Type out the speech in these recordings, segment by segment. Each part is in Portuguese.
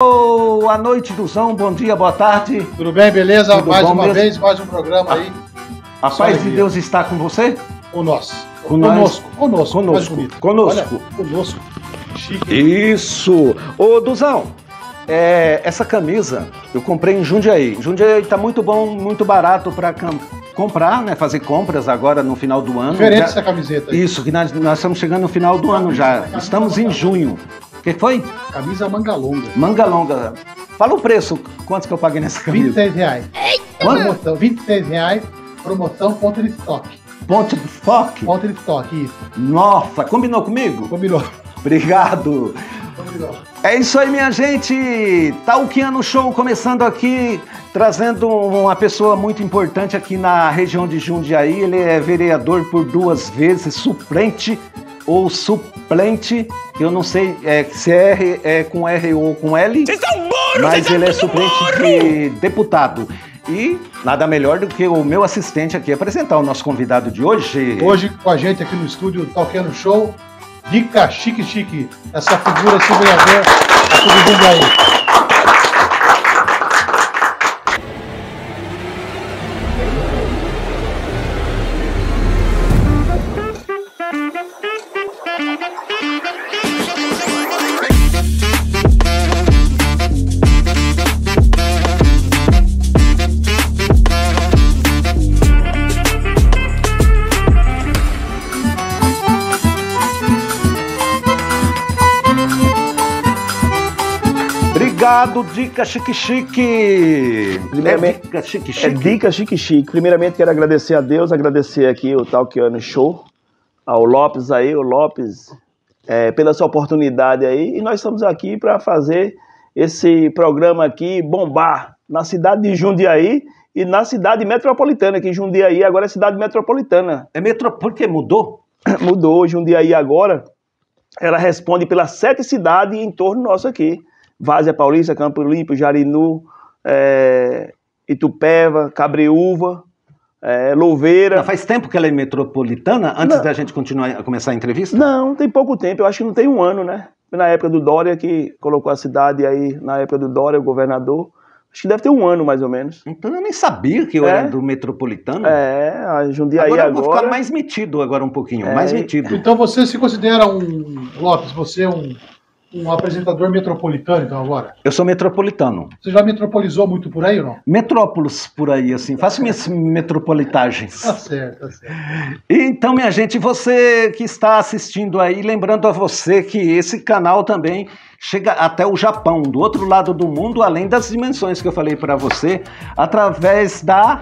Boa noite, Duzão. Bom dia, boa tarde. Tudo bem, beleza? Tudo mais uma mesmo? vez, mais um programa aí. A, a paz de Deus está com você? Com nós. Conosco. Conosco. Conosco. Conosco. conosco. Chique. Isso. Ô, Duzão, é, essa camisa eu comprei em Jundiaí. Jundiaí está muito bom, muito barato para comprar, né? Fazer compras agora no final do ano. Diferente já, essa camiseta. Aí. Isso, que nós, nós, estamos chegando no final do ano já. Estamos em tá junho que foi? Camisa manga longa. Manga longa. Fala o preço, quanto que eu paguei nessa camisa? 26 reais. Quanto? Promoção, 26 reais, promoção ponto de estoque. Ponto de estoque? Ponto de estoque, isso. Nossa, combinou comigo? Combinou. Obrigado. Combinou. É isso aí, minha gente. Talkiano Show começando aqui, trazendo uma pessoa muito importante aqui na região de Jundiaí. Ele é vereador por duas vezes, suplente ou suplente. Eu não sei é, se é, é com R ou com L. Vocês são burros, Mas ele é suplente de deputado. E nada melhor do que o meu assistente aqui apresentar o nosso convidado de hoje. Hoje com a gente aqui no estúdio tá do Show, Dica Chique Chique. Essa figura sublinhadora a tá todo mundo aí. recado Dica Chique Chique. Primeiramente, é Dica Chique é Chique. É Dica Chique Chique. Primeiramente, quero agradecer a Deus, agradecer aqui o Talkiano Show, ao Lopes aí, o Lopes, é, pela sua oportunidade aí. E nós estamos aqui para fazer esse programa aqui bombar na cidade de Jundiaí e na cidade metropolitana, que Jundiaí agora é cidade metropolitana. É metropolitana, porque mudou? Mudou, Jundiaí agora, ela responde pelas sete cidades em torno nosso aqui. Várzea Paulista, Campo Limpo, Jarinu, é, Itupeva, Cabreúva, é, Louveira. Não, faz tempo que ela é metropolitana, antes não, da gente continuar, começar a entrevista? Não, tem pouco tempo, eu acho que não tem um ano, né? Na época do Dória, que colocou a cidade aí, na época do Dória, o governador. Acho que deve ter um ano, mais ou menos. Então eu nem sabia que eu é. era do metropolitano. É, a Jundiaí agora. Agora eu vou agora... ficar mais metido agora um pouquinho, é. mais metido. Então você se considera um, Lopes, você é um um apresentador metropolitano, então, agora? Eu sou metropolitano. Você já metropolizou muito por aí ou não? Metrópolis por aí, assim. Tá Faço minhas metropolitagens. Tá certo, tá certo. Então, minha gente, você que está assistindo aí, lembrando a você que esse canal também chega até o Japão, do outro lado do mundo, além das dimensões que eu falei para você, através da.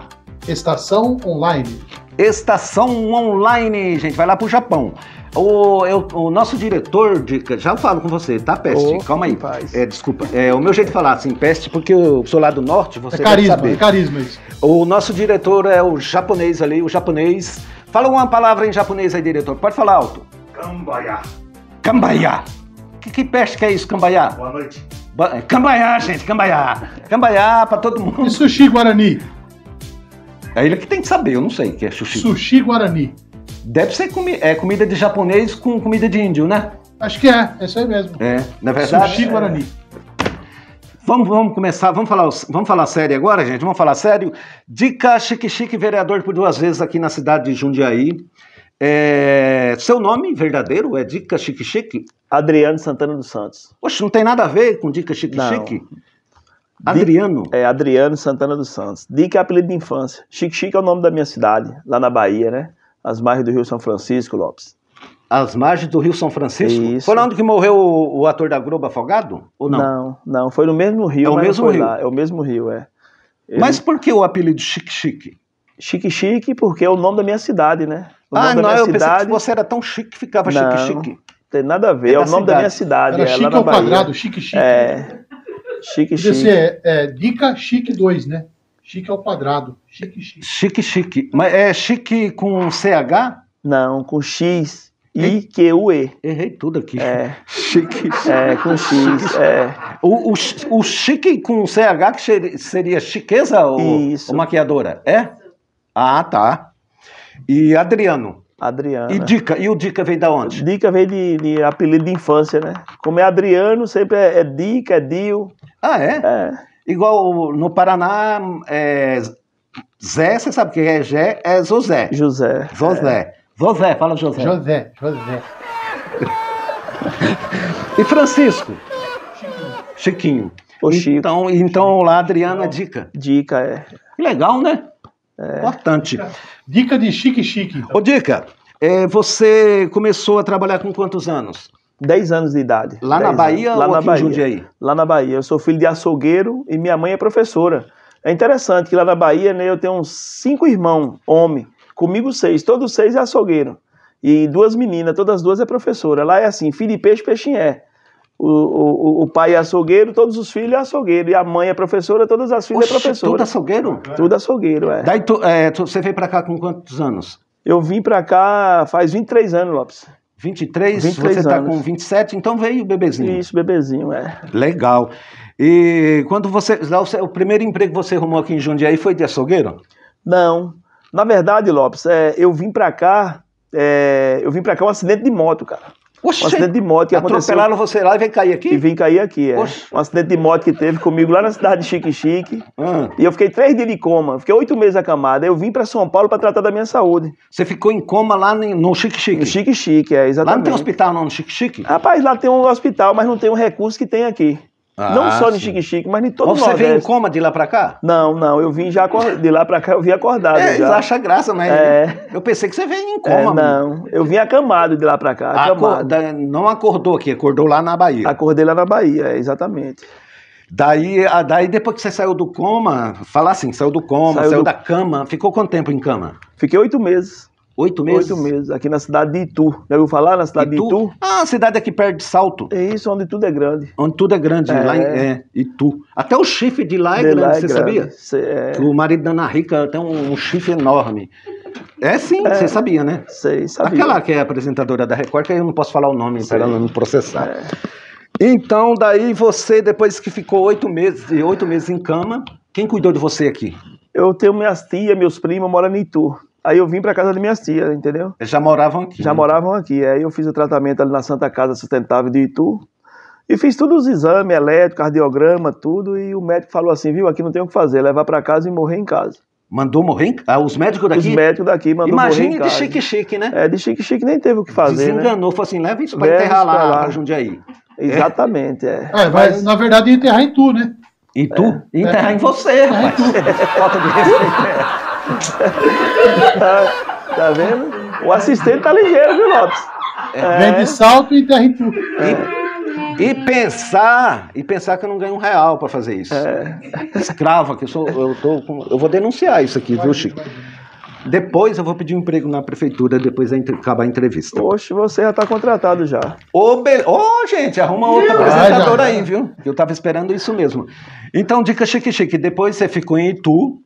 Estação Online. Estação Online, gente, vai lá pro Japão. O, eu, o nosso diretor de. Já falo com você, tá, Peste? Oh, Calma aí. É, desculpa. É o meu jeito de falar, assim, Peste, porque eu sou lá do norte, você é carisma, saber. É carisma isso. O nosso diretor é o japonês ali, o japonês. Fala uma palavra em japonês aí, diretor. Pode falar alto. Cambaiá. Cambaiá. Que, que peste que é isso, cambaiá? Boa noite. Cambaiá, gente, cambaiá. Cambaiá pra todo mundo. E sushi guarani? É ele que tem que saber, eu não sei o que é sushi. Sushi Guarani. Deve ser comi é, comida de japonês com comida de índio, né? Acho que é, é isso aí mesmo. É, na verdade. Sushi é... Guarani. Vamos, vamos começar, vamos falar, vamos falar sério agora, gente? Vamos falar sério? Dica Chique Chique, vereador por duas vezes aqui na cidade de Jundiaí. É, seu nome verdadeiro é Dica Chique Chique? Adriano Santana dos Santos. Poxa, não tem nada a ver com Dica Chique não. Adriano? é, Adriano Santana dos Santos. Dick é apelido de infância. Chique-Chique é o nome da minha cidade, lá na Bahia, né? As margens do Rio São Francisco, Lopes. As margens do Rio São Francisco? Isso. Foi lá onde que morreu o, o ator da Globo afogado? Ou não? Não, não. Foi no mesmo rio. É o mesmo rio. Lá. É o mesmo rio, é. Ele... Mas por que o apelido Chique-Chique? Chique-Chique porque é o nome da minha cidade, né? O ah, não, eu cidade... pensei que você era tão chique que ficava Chique-Chique. Não, não tem nada a ver. é, é o nome cidade. da minha cidade. Era é, chique ao quadrado, Chique-Chique. É... Chique, chique. Esse assim, é, é, dica chique 2, né? Chique ao é quadrado. Chique, chique. Chique, chique. Mas é chique com CH? Não, com X. I-Q-U-E. Errei tudo aqui. É. Chique. É, com X. É. O, o, o chique com CH que seria chiqueza ou maquiadora? É? Ah, tá. E Adriano? Adriana. E Dica? E o Dica vem da onde? Dica vem de, de apelido de infância, né? Como é Adriano, sempre é, é Dica, é Dio. Ah, é? É. Igual no Paraná, é, Zé, você sabe que é Zé? É José. José. José. É. José, fala José. José, José. e Francisco? Chiquinho. Chiquinho. O Chico. Então, então lá, Adriana, dica. Dica, é. Legal, né? É. Importante. Dica de chique-chique. Então. Ô, Dica, é, você começou a trabalhar com quantos anos? 10 anos de idade. Lá na Bahia anos. Lá ou na aqui Bahia. em Jundiaí? Lá na Bahia. Eu sou filho de açougueiro e minha mãe é professora. É interessante que lá na Bahia né, eu tenho cinco irmãos, homem. Comigo seis. Todos seis é açougueiro. E duas meninas, todas duas é professora. Lá é assim, filho de peixe, peixinho é. O, o, o pai é açougueiro, todos os filhos é açougueiro. E a mãe é professora, todas as filhas é Oxe, é professora. Tudo açougueiro? Tudo açougueiro, é. Daí tu, é, tu, você veio para cá com quantos anos? Eu vim para cá faz 23 anos, Lopes. 23, 23 você tá com 27, então veio o bebezinho. Isso, bebezinho, é. Legal. E quando você. O primeiro emprego que você arrumou aqui em Jundiaí foi de açougueiro? Não. Na verdade, Lopes, é, eu vim para cá. É, eu vim para cá um acidente de moto, cara. Oxe, um acidente de moto que atropelaram tá aconteceu. Atropelaram você lá e vem cair aqui? E vim cair aqui, é. Oxe. Um acidente de moto que teve comigo lá na cidade de Chique-Chique. Hum. Ah. E eu fiquei três dias de coma. Fiquei oito meses acamado. Eu vim para São Paulo para tratar da minha saúde. Você ficou em coma lá no Chique-Chique? No Chique-Chique, é, exatamente. Lá não tem hospital não, no Chique-Chique? Rapaz, lá tem um hospital, mas não tem um recurso que tem aqui. Ah, não só no Chique-Chique, mas em todo mas o Nordeste. Você veio em coma de lá pra cá? Não, não. Eu vim já de lá pra cá, eu vim acordado. É, já. acha graça, mas É. Eu pensei que você veio em é, coma. É, não, mano. eu vim acamado de lá pra cá. Não acordou aqui, acordou lá na Bahia. Acordei lá na Bahia, é, exatamente. Daí, ah, daí depois que você saiu do coma, falar assim, saiu do coma, saiu, saiu do... da cama, ficou quanto tempo em cama? Fiquei oito meses. Oito meses? Oito meses, aqui na cidade de Itu. Já ouviu falar na cidade Itu? de Itu? Ah, a cidade aqui perto de Salto. É isso, onde tudo é grande. Onde tudo é grande, é. lá em é, Itu. Até o chifre de lá é de grande, lá é você grande. sabia? Cê, é... O marido da Ana Rica tem um, chifre enorme. É sim, é. você é, sabia, né? Sei, sabia. Aquela que é apresentadora da Record, que eu não posso falar o nome esperando não me processar. É. Então, daí você, depois que ficou oito meses, e oito meses em cama, quem cuidou de você aqui? Eu tenho minhas tias, meus primos, moram em Itu. Aí eu vim para casa de minhas tia, entendeu? já moravam aqui. Já né? moravam aqui. Aí eu fiz o tratamento ali na Santa Casa Sustentável de Itu. E fiz todos os exames, elétrico, cardiograma, tudo. E o médico falou assim, viu, aqui não tem o que fazer, levar para casa e morrer em casa. Mandou morrer? Em... Ah, os médicos daqui? Os médicos daqui mandou Imagine morrer em casa. Imagine de chique-chique, né? É, de chique-chique nem teve o que fazer, né? Desenganou, né? falou assim, leva isso para enterrar lá, lá. para aí. É. Exatamente, é. é. é mas, na verdade, enterrar em tu, né? E tu? É. Enterrar em você, rapaz. Falta de respeito. Tá, tá, vendo? O assistente tá ligeiro, viu, Lopes? É. é. Vem de salto e terra É. E, e, pensar, e pensar que eu não ganho um real para fazer isso. É. Escrava, que eu sou, eu tô, eu vou denunciar isso aqui, viu, Chico? Depois eu vou pedir um emprego na prefeitura depois de acabar a entrevista. Oxe, você já tá contratado já. Ô, be... Ô, gente, arruma outra ah, apresentadora aí, viu? Eu tava esperando isso mesmo. Então, dica chique chique. Depois você ficou em Itu,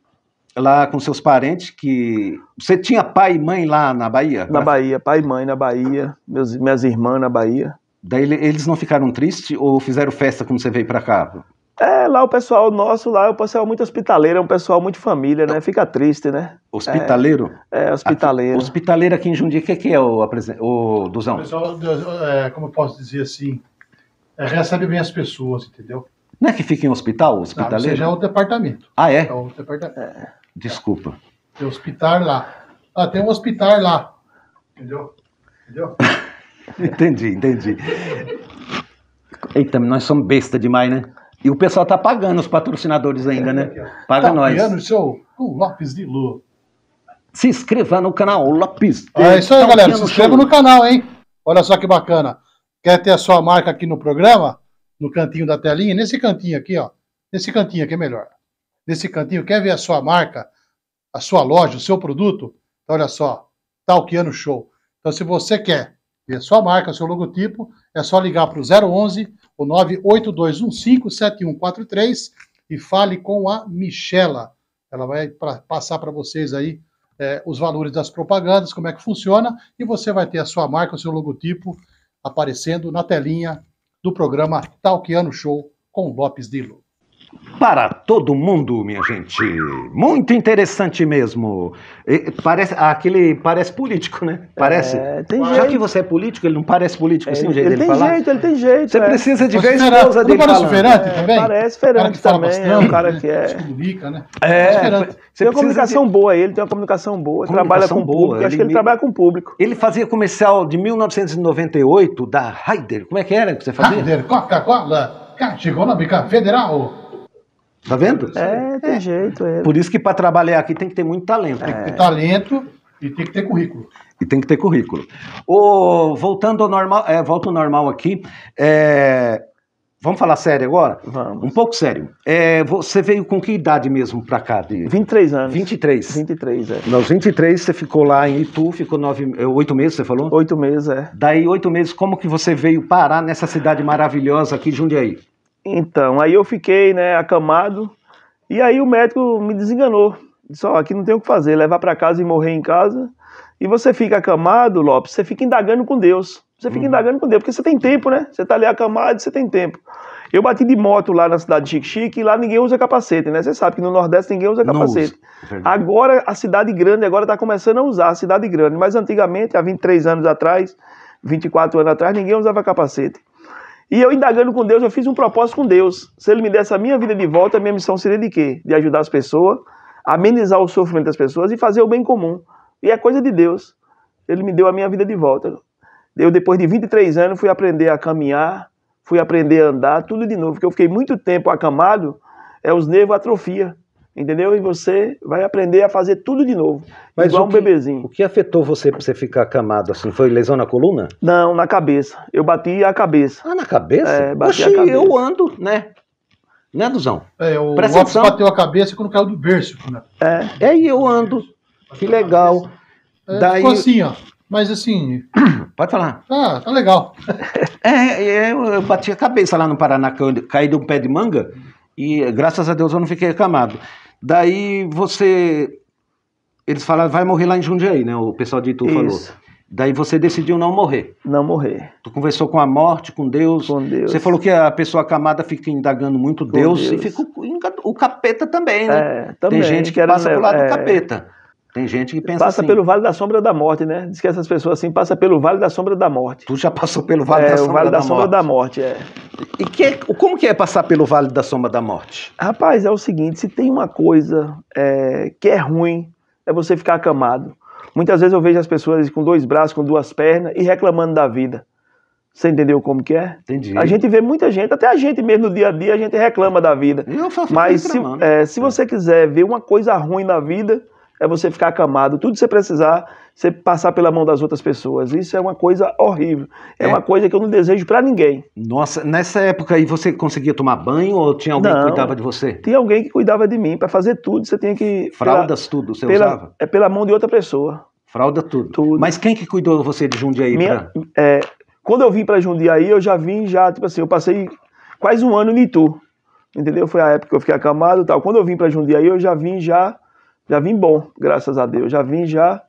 lá com seus parentes que você tinha pai e mãe lá na Bahia? Na Bahia, pai e mãe na Bahia, meus, minhas irmãs na Bahia. Daí eles não ficaram tristes ou fizeram festa quando você veio para cá? É, lá o pessoal nosso, lá o pessoal é muito hospitaleiro, é um pessoal muito família, né? Fica triste, né? Hospitaleiro? É, é hospitaleiro. Aqui, hospitaleiro aqui em Jundiaí, o que, que, é o, o Duzão? O pessoal, é, como eu posso dizer assim, é, recebe bem as pessoas, entendeu? Não é que fica em hospital, hospitaleiro? Não, é o departamento. Ah, é? É o departamento. É. Desculpa. Tem hospital lá. Ah, tem um hospital lá. Entendeu? Entendeu? entendi, entendi. Eita, nós somos besta demais, né? E o pessoal tá pagando os patrocinadores ainda, né? Paga tá nós. Pagando o seu o Lopes de Lu. Se inscreva no canal Lopes. De ah, é isso aí, tá galera. Se inscreva no canal, hein? Olha só que bacana. Quer ter a sua marca aqui no programa? No cantinho da telinha? Nesse cantinho aqui, ó. Nesse cantinho aqui é melhor nesse cantinho, quer ver a sua marca, a sua loja, o seu produto? Então, olha só, Talkiano Show. Então, se você quer ver a sua marca, o seu logotipo, é só ligar para o 011 ou 982157143 e fale com a Michela. Ela vai pra, passar para vocês aí é, os valores das propagandas, como é que funciona, e você vai ter a sua marca, o seu logotipo aparecendo na telinha do programa Talkiano Show com Lopes Dilo para todo mundo, minha gente. Muito interessante mesmo. E parece aquele parece político, né? Parece. É, tem Já que você é político, ele não parece político é, assim, jeito ele Ele tem jeito, ele tem jeito. Você é. precisa de ver a esposa dele parece falando. Ferante é, também? Parece Ferante também, bastante, é um cara que é... Explica, né? É, Ferante. tem uma comunicação de... boa ele, tem uma comunicação boa, comunicação trabalha com boa, público, ele... acho que ele trabalha com público. Ele fazia comercial de 1998 da Raider, como é que era que você fazia? Raider, Coca-Cola, Catigolâmbica Federal. Tá vendo? É, tem é. jeito. É. Por isso que para trabalhar aqui tem que ter muito talento. Né? É. Tem que ter talento e tem que ter currículo. E tem que ter currículo. O, voltando ao normal, é, volta ao normal aqui. É, vamos falar sério agora? Vamos. Um pouco sério. É, você veio com que idade mesmo para cá? De... 23 anos. 23. 23, é. Nos 23 você ficou lá em Itu, ficou nove, é, oito meses, você falou? Oito meses, é. Daí oito meses, como que você veio parar nessa cidade maravilhosa aqui, Jundiaí? Então, aí eu fiquei, né, acamado. E aí o médico me desenganou. Disse: Ó, oh, aqui não tem o que fazer, levar para casa e morrer em casa. E você fica acamado, Lopes, você fica indagando com Deus. Você fica uhum. indagando com Deus, porque você tem tempo, né? Você tá ali acamado, você tem tempo. Eu bati de moto lá na cidade de Xixi xique e lá ninguém usa capacete, né? Você sabe que no Nordeste ninguém usa capacete. Usa. É agora a cidade grande agora está começando a usar a cidade grande, mas antigamente, há 23 anos atrás, 24 anos atrás, ninguém usava capacete. E eu indagando com Deus, eu fiz um propósito com Deus. Se Ele me desse a minha vida de volta, a minha missão seria de quê? De ajudar as pessoas, amenizar o sofrimento das pessoas e fazer o bem comum. E é coisa de Deus. Ele me deu a minha vida de volta. Eu, depois de 23 anos, fui aprender a caminhar, fui aprender a andar, tudo de novo, porque eu fiquei muito tempo acamado, é, os nervos atrofia entendeu? E você vai aprender a fazer tudo de novo, Mas igual um que, bebezinho. O que afetou você para você ficar acamado assim? Foi lesão na coluna? Não, na cabeça. Eu bati a cabeça. Ah, na cabeça? É, bati Oxi, a cabeça. eu ando, né? Né, Duzão? É, o Presta Lopes bateu a cabeça quando caiu do berço. Né? É, é e eu ando. Que legal. É, Daí... Ficou assim, ó. Mas assim. Pode falar. Ah, tá legal. É, é, eu, eu bati a cabeça lá no Paraná, caí de um pé de manga. E graças a Deus eu não fiquei acamado. Daí você. Eles falaram, vai morrer lá em Jundiaí, né? O pessoal de Itu Isso. falou. Daí você decidiu não morrer. Não morrer. Tu conversou com a morte, com Deus. Com Deus. Você falou que a pessoa acamada fica indagando muito Deus, Deus, e fica o, o capeta também, né? É, também, Tem gente que, era passa pro lado é, do capeta. Tem gente que pensa Passa assim. pelo vale da sombra da morte, né? Diz que essas pessoas assim, passa pelo vale da sombra da morte. Tu já passou pelo vale é, da sombra vale da, sombra da morte, é. E que é, como que é passar pelo vale da sombra da morte? Rapaz, é o seguinte, se tem uma coisa é, que é ruim, é você ficar acamado. Muitas vezes eu vejo as pessoas com dois braços, com duas pernas e reclamando da vida. Você entendeu como que é? Entendi. A gente vê muita gente, até a gente mesmo no dia a dia, a gente reclama da vida. Eu faço Mas se, é, se é. você quiser ver uma coisa ruim na vida, é você ficar acamado, tudo que você precisar, você passar pela mão das outras pessoas. Isso é uma coisa horrível. É, é. uma coisa que eu não desejo para ninguém. Nossa, nessa época aí você conseguia tomar banho ou tinha alguém não, que cuidava de você? Tinha alguém que cuidava de mim. Para fazer tudo, você tinha que. Fraldas, pela, tudo, você pela, usava? É pela mão de outra pessoa. Fralda, tudo. tudo. Mas quem que cuidou de você de Jundiaí? Minha, pra... é, quando eu vim para Jundiaí, eu já vim, já, tipo assim, eu passei quase um ano em Itu. Entendeu? Foi a época que eu fiquei acamado e tal. Quando eu vim para Jundiaí, eu já vim já já vim bom, graças a Deus. Já vim já,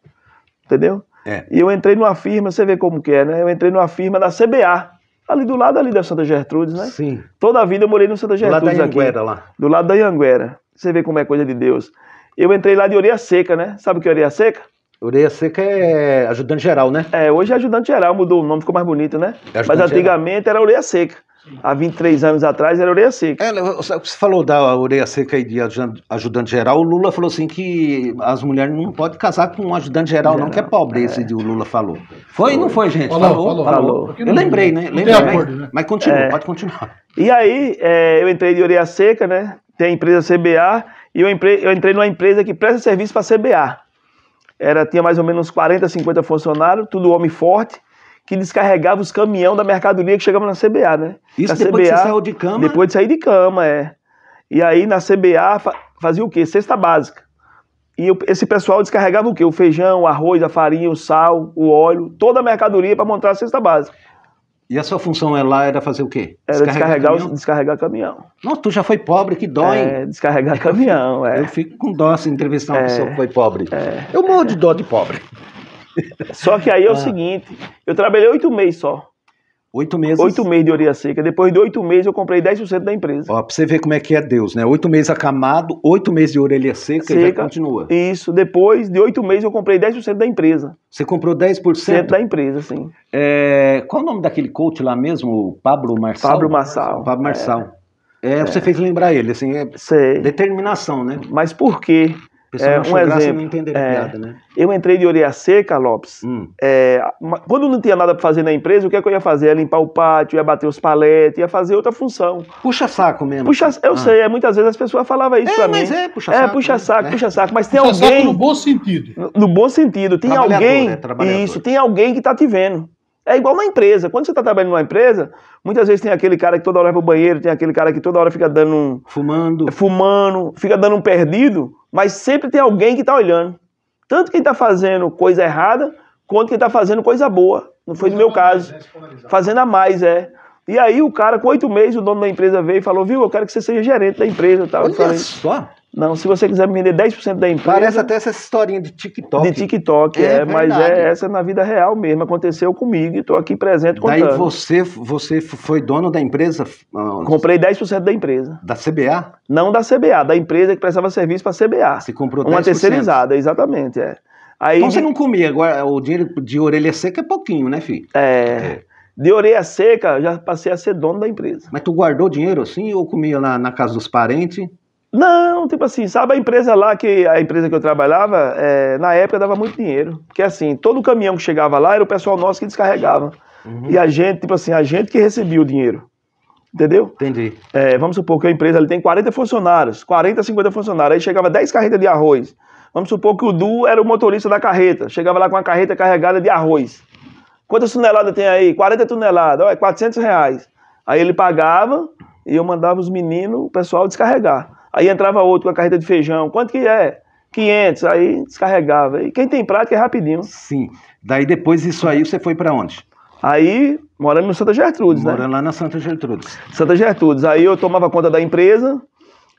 entendeu? É. E eu entrei numa firma, você vê como que é, né? Eu entrei numa firma da CBA, ali do lado ali da Santa Gertrudes, né? Sim. Toda a vida eu morei no Santa Gertrudes aqui. Do lado da Ianguera, lá. Do lado da Ianguera. Você vê como é coisa de Deus. Eu entrei lá de orelha seca, né? Sabe o que é orelha seca? Orelha seca é ajudante geral, né? É, hoje é ajudante geral, mudou o nome, ficou mais bonito, né? É Mas antigamente geral. era orelha seca há 23 anos atrás era orelha seca. É, você falou da orelha seca e de ajudante geral. O Lula falou assim que as mulheres não podem casar com um ajudante geral, não, que é pobre, é. esse o Lula falou. Foi, foi. não foi, gente? Falou, falou. falou. falou. falou. Eu né? lembrei, né? Lembrei, acordo, né? Mas continua, é. pode continuar. E aí, é, eu entrei de orelha seca, né? Tem a empresa CBA e eu, empre... eu entrei numa empresa que presta serviço para CBA. Era, tinha mais ou menos 40, 50 funcionários, tudo homem forte que descarregava os caminhões da mercadoria que chegava na CBA, né? Isso na depois CBA, que você saiu de cama? Depois de sair de cama, é. E aí na CBA fa fazia o quê? Cesta básica. E eu, esse pessoal descarregava o quê? O feijão, o arroz, a farinha, o sal, o óleo, toda a mercadoria para montar a cesta básica. E a sua função é lá era fazer o quê? Era descarregar, descarregar caminhão? Descarregar caminhão. Não, tu já foi pobre, que dói. É, descarregar caminhão, é. Eu fico com dó se entrevistar uma é, pessoa que foi pobre. É, eu morro de dó de pobre. Só que aí é o ah. seguinte, eu trabalhei oito meses só. Oito meses? Oito meses de orelha seca. Depois de oito meses, eu comprei 10% da empresa. Ó, pra você ver como é que é Deus, né? Oito meses acamado, oito meses de orelha seca, seca e continua. Isso. Depois de oito meses, eu comprei 10% da empresa. Você comprou 10%? Cento da empresa, sim. É, qual o nome daquele coach lá mesmo? O Pablo Marçal? Pablo Marçal. Pablo Marçal. É. É, você é. fez lembrar ele, assim, é Sei. determinação, né? Mas por quê? pessoal é, um exemplo. Graça, é, nada, né? Eu entrei de orelha seca, Lopes. Hum. É, quando não tinha nada para fazer na empresa, o que, é que eu ia fazer? Ia limpar o pátio, ia bater os paletes, ia fazer outra função. Puxa saco mesmo. Puxa, eu ah. sei, é, muitas vezes as pessoas falavam isso é, mas mim. É, puxa é, né? saco. É, puxa saco, né? puxa saco. Mas tem puxa alguém. Saco no bom sentido. No, no bom sentido. Tem alguém. Né? Isso, tem alguém que tá te vendo. É igual na empresa. Quando você está trabalhando numa empresa, muitas vezes tem aquele cara que toda hora vai pro banheiro, tem aquele cara que toda hora fica dando um. Fumando. É, fumando, fica dando um perdido, mas sempre tem alguém que está olhando. Tanto quem está fazendo coisa errada, quanto quem está fazendo coisa boa. Não foi no meu caso. Fazendo a mais, é. E aí o cara, com oito meses, o dono da empresa veio e falou, viu, eu quero que você seja gerente da empresa. Tal. Olha eu falei, só. Não, se você quiser me vender 10% da empresa. Parece até essa historinha de TikTok. De TikTok, é, é mas é essa na vida real mesmo. Aconteceu comigo e estou aqui presente contando. Daí você, você foi dono da empresa? Comprei 10% da empresa. Da CBA? Não da CBA, da empresa que prestava serviço para a CBA. Você comprou 10%. Uma terceirizada, exatamente. É. Aí, então você não comia. Agora, o dinheiro de orelha seca é pouquinho, né, filho? é. é. De orelha seca, já passei a ser dono da empresa. Mas tu guardou dinheiro assim ou comia lá na casa dos parentes? Não, tipo assim, sabe a empresa lá que a empresa que eu trabalhava, é, na época dava muito dinheiro. Porque é assim, todo caminhão que chegava lá era o pessoal nosso que descarregava. Uhum. E a gente, tipo assim, a gente que recebia o dinheiro. Entendeu? Entendi. É, vamos supor que a empresa ali tem 40 funcionários, 40, 50 funcionários. Aí chegava 10 carretas de arroz. Vamos supor que o Du era o motorista da carreta. Chegava lá com a carreta carregada de arroz. Quantas toneladas tem aí? 40 toneladas. é 400 reais. Aí ele pagava e eu mandava os meninos, o pessoal descarregar. Aí entrava outro com a carreta de feijão. Quanto que é? 500. Aí descarregava. E quem tem prática é rapidinho. Sim. Daí depois disso aí você foi para onde? Aí, morando no Santa Gertrudes, morando né? Morando lá na Santa Gertrudes. Santa Gertrudes. Aí eu tomava conta da empresa.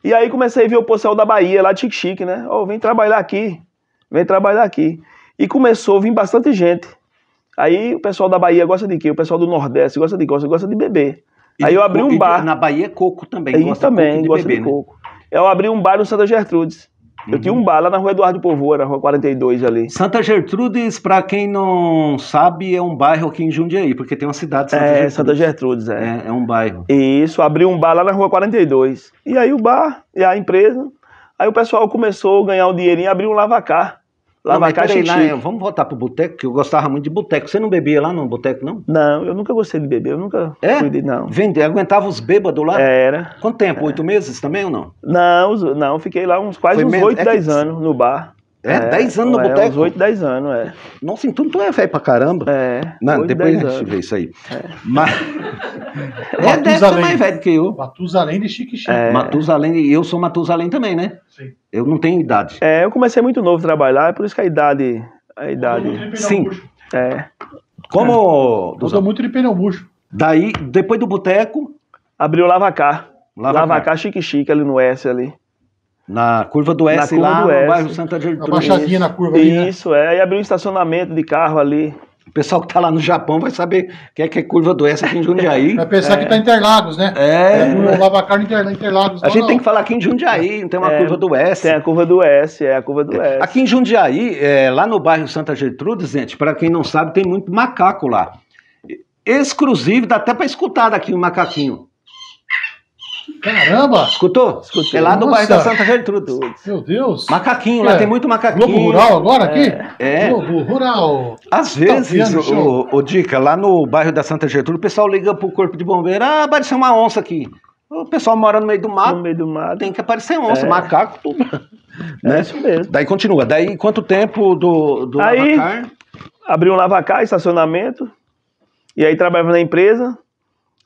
E aí comecei a ver o pessoal da Bahia, lá de Chique Chique, né? Ô, oh, vem trabalhar aqui. Vem trabalhar aqui. E começou a vir bastante gente. Aí o pessoal da Bahia gosta de quê? O pessoal do Nordeste gosta de gosta, gosta de beber. E aí eu abri um bar. Na Bahia é coco também. Aí gosta também, de gosta beber, de né? coco. Né? eu abri um bar no Santa Gertrudes. Eu uhum. tinha um uhum. bar lá na rua Eduardo Povoa, na rua 42 ali. Santa Gertrudes, para quem não sabe, é um bairro aqui em Jundiaí, porque tem uma cidade Santa é, Gertrudes. Santa Gertrudes, é. é. É um bairro. Isso, abri um bar lá na rua 42. E aí o bar e a empresa, aí o pessoal começou a ganhar um dinheirinho, abriu um lavacar. Lá vai cá, gente... lá, vamos voltar pro boteco, que eu gostava muito de boteco. Você não bebia lá no boteco, não? Não, eu nunca gostei de beber, eu nunca é? cuidei, não. Vende, aguentava os bêbados lá? Era. Quanto tempo? É. Oito meses também ou não? Não, não, fiquei lá uns quase Foi uns oito, é dez é que... anos no bar. É, 10 é, anos no é boteco? Uns 8, 10 anos, é. Nossa, então tu é velho pra caramba. É. Não, 8, depois a gente vê isso aí. É. Mas. é, deve ser mais velho que eu. Matusalém de Chique Chique. É. Matusalém, e eu sou Matusalém também, né? Sim. Eu não tenho idade. É, eu comecei muito novo a trabalhar, é por isso que a idade. A idade. Sim. É. Como. É. muito de Pernambuco. Daí, depois do boteco. Abriu o Lavacar. Lavacar Lava Chique Chique ali no S ali. Na curva do S, curva lá do no S. bairro Santa Gertrudes. Uma baixadinha na curva ali, né? Isso, é. E abriu um estacionamento de carro ali. O pessoal que está lá no Japão vai saber o que é, que é curva do S aqui em Jundiaí. Vai pensar é. que está Interlagos, né? É. é Lava Carne Interlagos. A não, gente não. tem que falar aqui em Jundiaí, não tem uma é, curva do S. Tem a curva do S, é a curva do S. Aqui em Jundiaí, é, lá no bairro Santa Gertrudes, gente, para quem não sabe, tem muito macaco lá. Exclusivo, dá até para escutar daqui o um macaquinho. Caramba! Escutou? Escutou. É lá do bairro da Santa Gertrude. Meu Deus! Macaquinho, é. lá tem muito macaquinho. Globo Rural agora aqui? É. é. Globo Rural. Às tá vezes, tá o, o, Dica, lá no bairro da Santa Gertrude, o pessoal liga pro corpo de bombeiro, ah, apareceu uma onça aqui. O pessoal mora no meio do mato. No meio do mato. Tem que aparecer onça, é. macaco, tudo. né? É isso mesmo. Daí continua. Daí quanto tempo do, do Aí, lavacar? Abriu um lavacar, estacionamento. E aí trabalhava na empresa,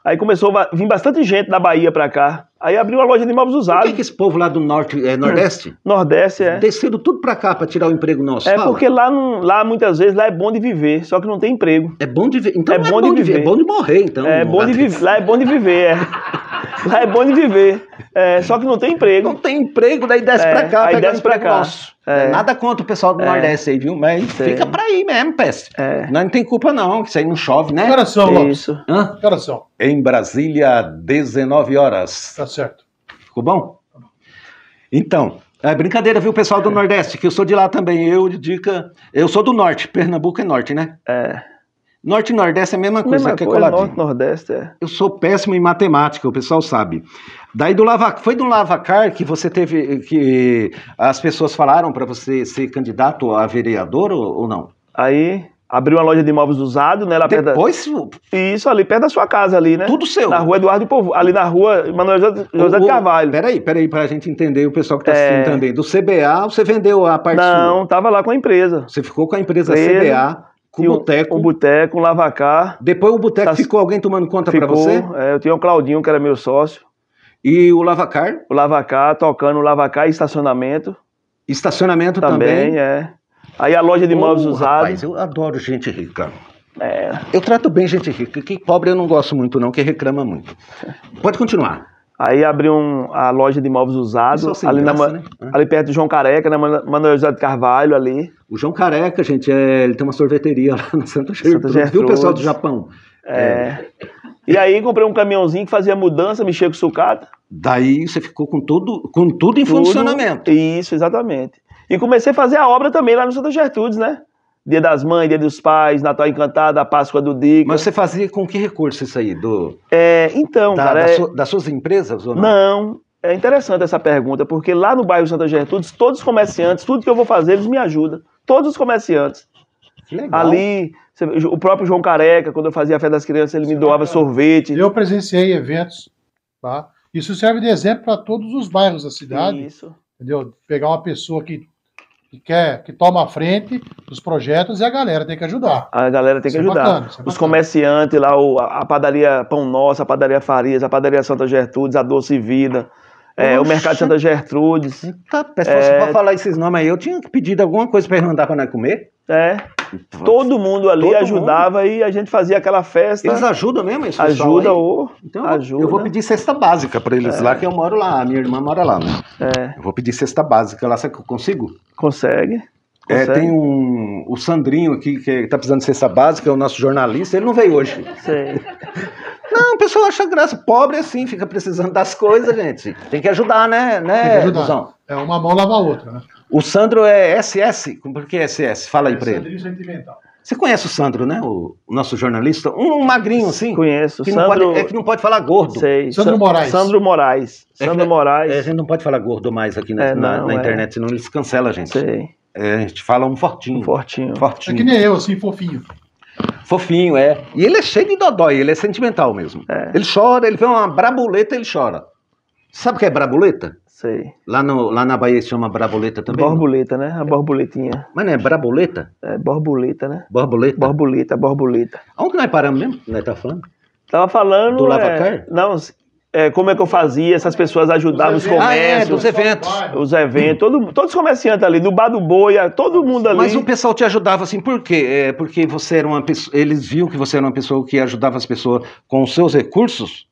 Aí começou a vir bastante gente da Bahia para cá. Aí abriu uma loja de imóveis usados. Por que, que esse povo lá do norte, é, Nordeste? Nordeste, é. Descendo tudo para cá para tirar o emprego nosso. É fala. porque lá, não, lá, muitas vezes, lá é bom de viver, só que não tem emprego. É bom de viver. Então é, é bom, bom de viver. viver. É bom de morrer, então. É bom de viver. Lá é bom de viver, é. Lá é bom de viver. É, só que não tem emprego. Não tem emprego, daí desce é, pra cá. Aí desce pra cá. Nosso. É. Nada contra o pessoal do é. Nordeste aí, viu? Mas fica pra aí mesmo, Peste. É. Não, não tem culpa não, que isso aí não chove, né? Que Lopes? Isso. Hã? Em Brasília, 19 horas. Tá certo. Ficou bom? Então, é brincadeira, viu, pessoal do Nordeste, que eu sou de lá também. Eu, dica, eu sou do Norte, Pernambuco é Norte, né? É. Norte e Nordeste é a mesma coisa. Mesma que é coisa, é Norte e Nordeste, é. Eu sou péssimo em matemática, o pessoal sabe. Daí do Lava, foi do Lavacar que você teve, que as pessoas falaram para você ser candidato a vereador ou, ou, não? Aí abriu uma loja de imóveis usados, né? Lá Depois... Perto da, isso, ali perto da sua casa ali, né? Tudo seu. Na rua Eduardo Povo, ali na rua Manuel José, o, de Carvalho. Peraí, peraí, pra gente entender o pessoal que tá é... assistindo também. Do CBA, você vendeu a parte Não, sua. tava lá com a empresa. Você ficou com a empresa, empresa. CBA com o um, boteco. Um boteco, um lavacar. Depois o boteco ficou alguém tomando conta para você? É, eu tinha o Claudinho, que era meu sócio. E o lavacar? O lavacar, tocando o lavacar e estacionamento. Estacionamento também? Também, é. Aí a loja de móveis usados. Rapaz, eu adoro gente rica. É. Eu trato bem gente rica. Que pobre eu não gosto muito, não, que reclama muito. Pode continuar. Aí abri um, a loja de imóveis usados, é ali, graça, na, né? É. ali perto do João Careca, na Manoel José de Carvalho, ali. O João Careca, gente, é, ele tem uma sorveteria lá na Santa Gertrude, viu o pessoal do Japão? É. é. E aí comprei um caminhãozinho que fazia mudança, mexia com sucata. Daí você ficou com tudo, com tudo em tudo, funcionamento. Isso, exatamente. E comecei a fazer a obra também lá no Santa Gertrudes, né? Dia das Mães, Dia dos Pais, Natal Encantado, a Páscoa do Dico. Mas você fazia com que recurso isso aí? Do... É, então, da, cara... Da é... su, das suas empresas ou não? Não, é interessante essa pergunta, porque lá no bairro Santa Gertrudes, todos os comerciantes, tudo que eu vou fazer, eles me ajudam. Todos os comerciantes. Legal. Ali, o próprio João Careca, quando eu fazia a fé das crianças, ele me doava é. sorvete. Eu presenciei eventos, tá? Isso serve de exemplo para todos os bairros da cidade. Isso. Entendeu? Pegar uma pessoa que que quer, que toma a frente dos projetos e a galera tem que ajudar. A galera tem que é ajudar. bacana, é Os comerciantes lá, o, a padaria Pão Nossa, a padaria Farias, a padaria Santa Gertrudes, a Doce Vida. É, o Mercado Santa Gertrudes. Tá, pessoal, é... se for falar esses nomes aí, eu tinha pedido alguma coisa para perguntar pra nós é comer. É. Todo mundo ali Todo ajudava mundo. e a gente fazia aquela festa. Eles ajudam mesmo esse Ajuda ou então, ajuda. Eu vou pedir cesta básica para eles é. lá, que eu moro lá, minha irmã mora lá, né? É. Eu vou pedir cesta básica lá, será que eu consigo? Consegue. É, tem um, o Sandrinho aqui que está precisando de cesta básica, é o nosso jornalista, ele não veio hoje. Sei. Não, o pessoal acha graça. Pobre é assim, fica precisando das coisas, gente. Tem que ajudar, né? né Tem que ajudar. É uma mão lava a outra, né? O Sandro é SS. Por que SS? Fala aí é pra ele. Sentimental. Você conhece o Sandro, né? O, nosso jornalista. Um, um magrinho, assim. Conheço. Que Sandro... Pode, é que não pode falar gordo. Sei. Sandro Moraes. Sandro Moraes. É Sandro é- Moraes. É, a gente não pode falar gordo mais aqui na, é, não, na, na é. internet, senão eles cancelam a gente. Sei. É, a gente fala um fortinho. fortinho. fortinho. É que nem eu, assim, fofinho. Fofinho, é. E ele é cheio de dodói, ele é sentimental mesmo. Ele chora, ele vê uma braboleta, ele chora. Sabe o que é braboleta? Sei. Lá, no, lá na Bahia se chama braboleta também? Borboleta, não? né? A borboletinha. Mas não é braboleta? É borboleta, né? Borboleta? Borboleta, borboleta. Onde nós paramos mesmo? Nós tá falando? Tava falando... Do Lavacar? É, não, é, como é que eu fazia, essas pessoas ajudavam os, os comércios. Ah, é, os eventos. Os eventos, todo, todos os comerciantes ali, do bar do boia, todo mundo ali. Mas o pessoal te ajudava assim, por quê? É porque você era uma pessoa, eles viam que você era uma pessoa que ajudava as pessoas com os seus recursos?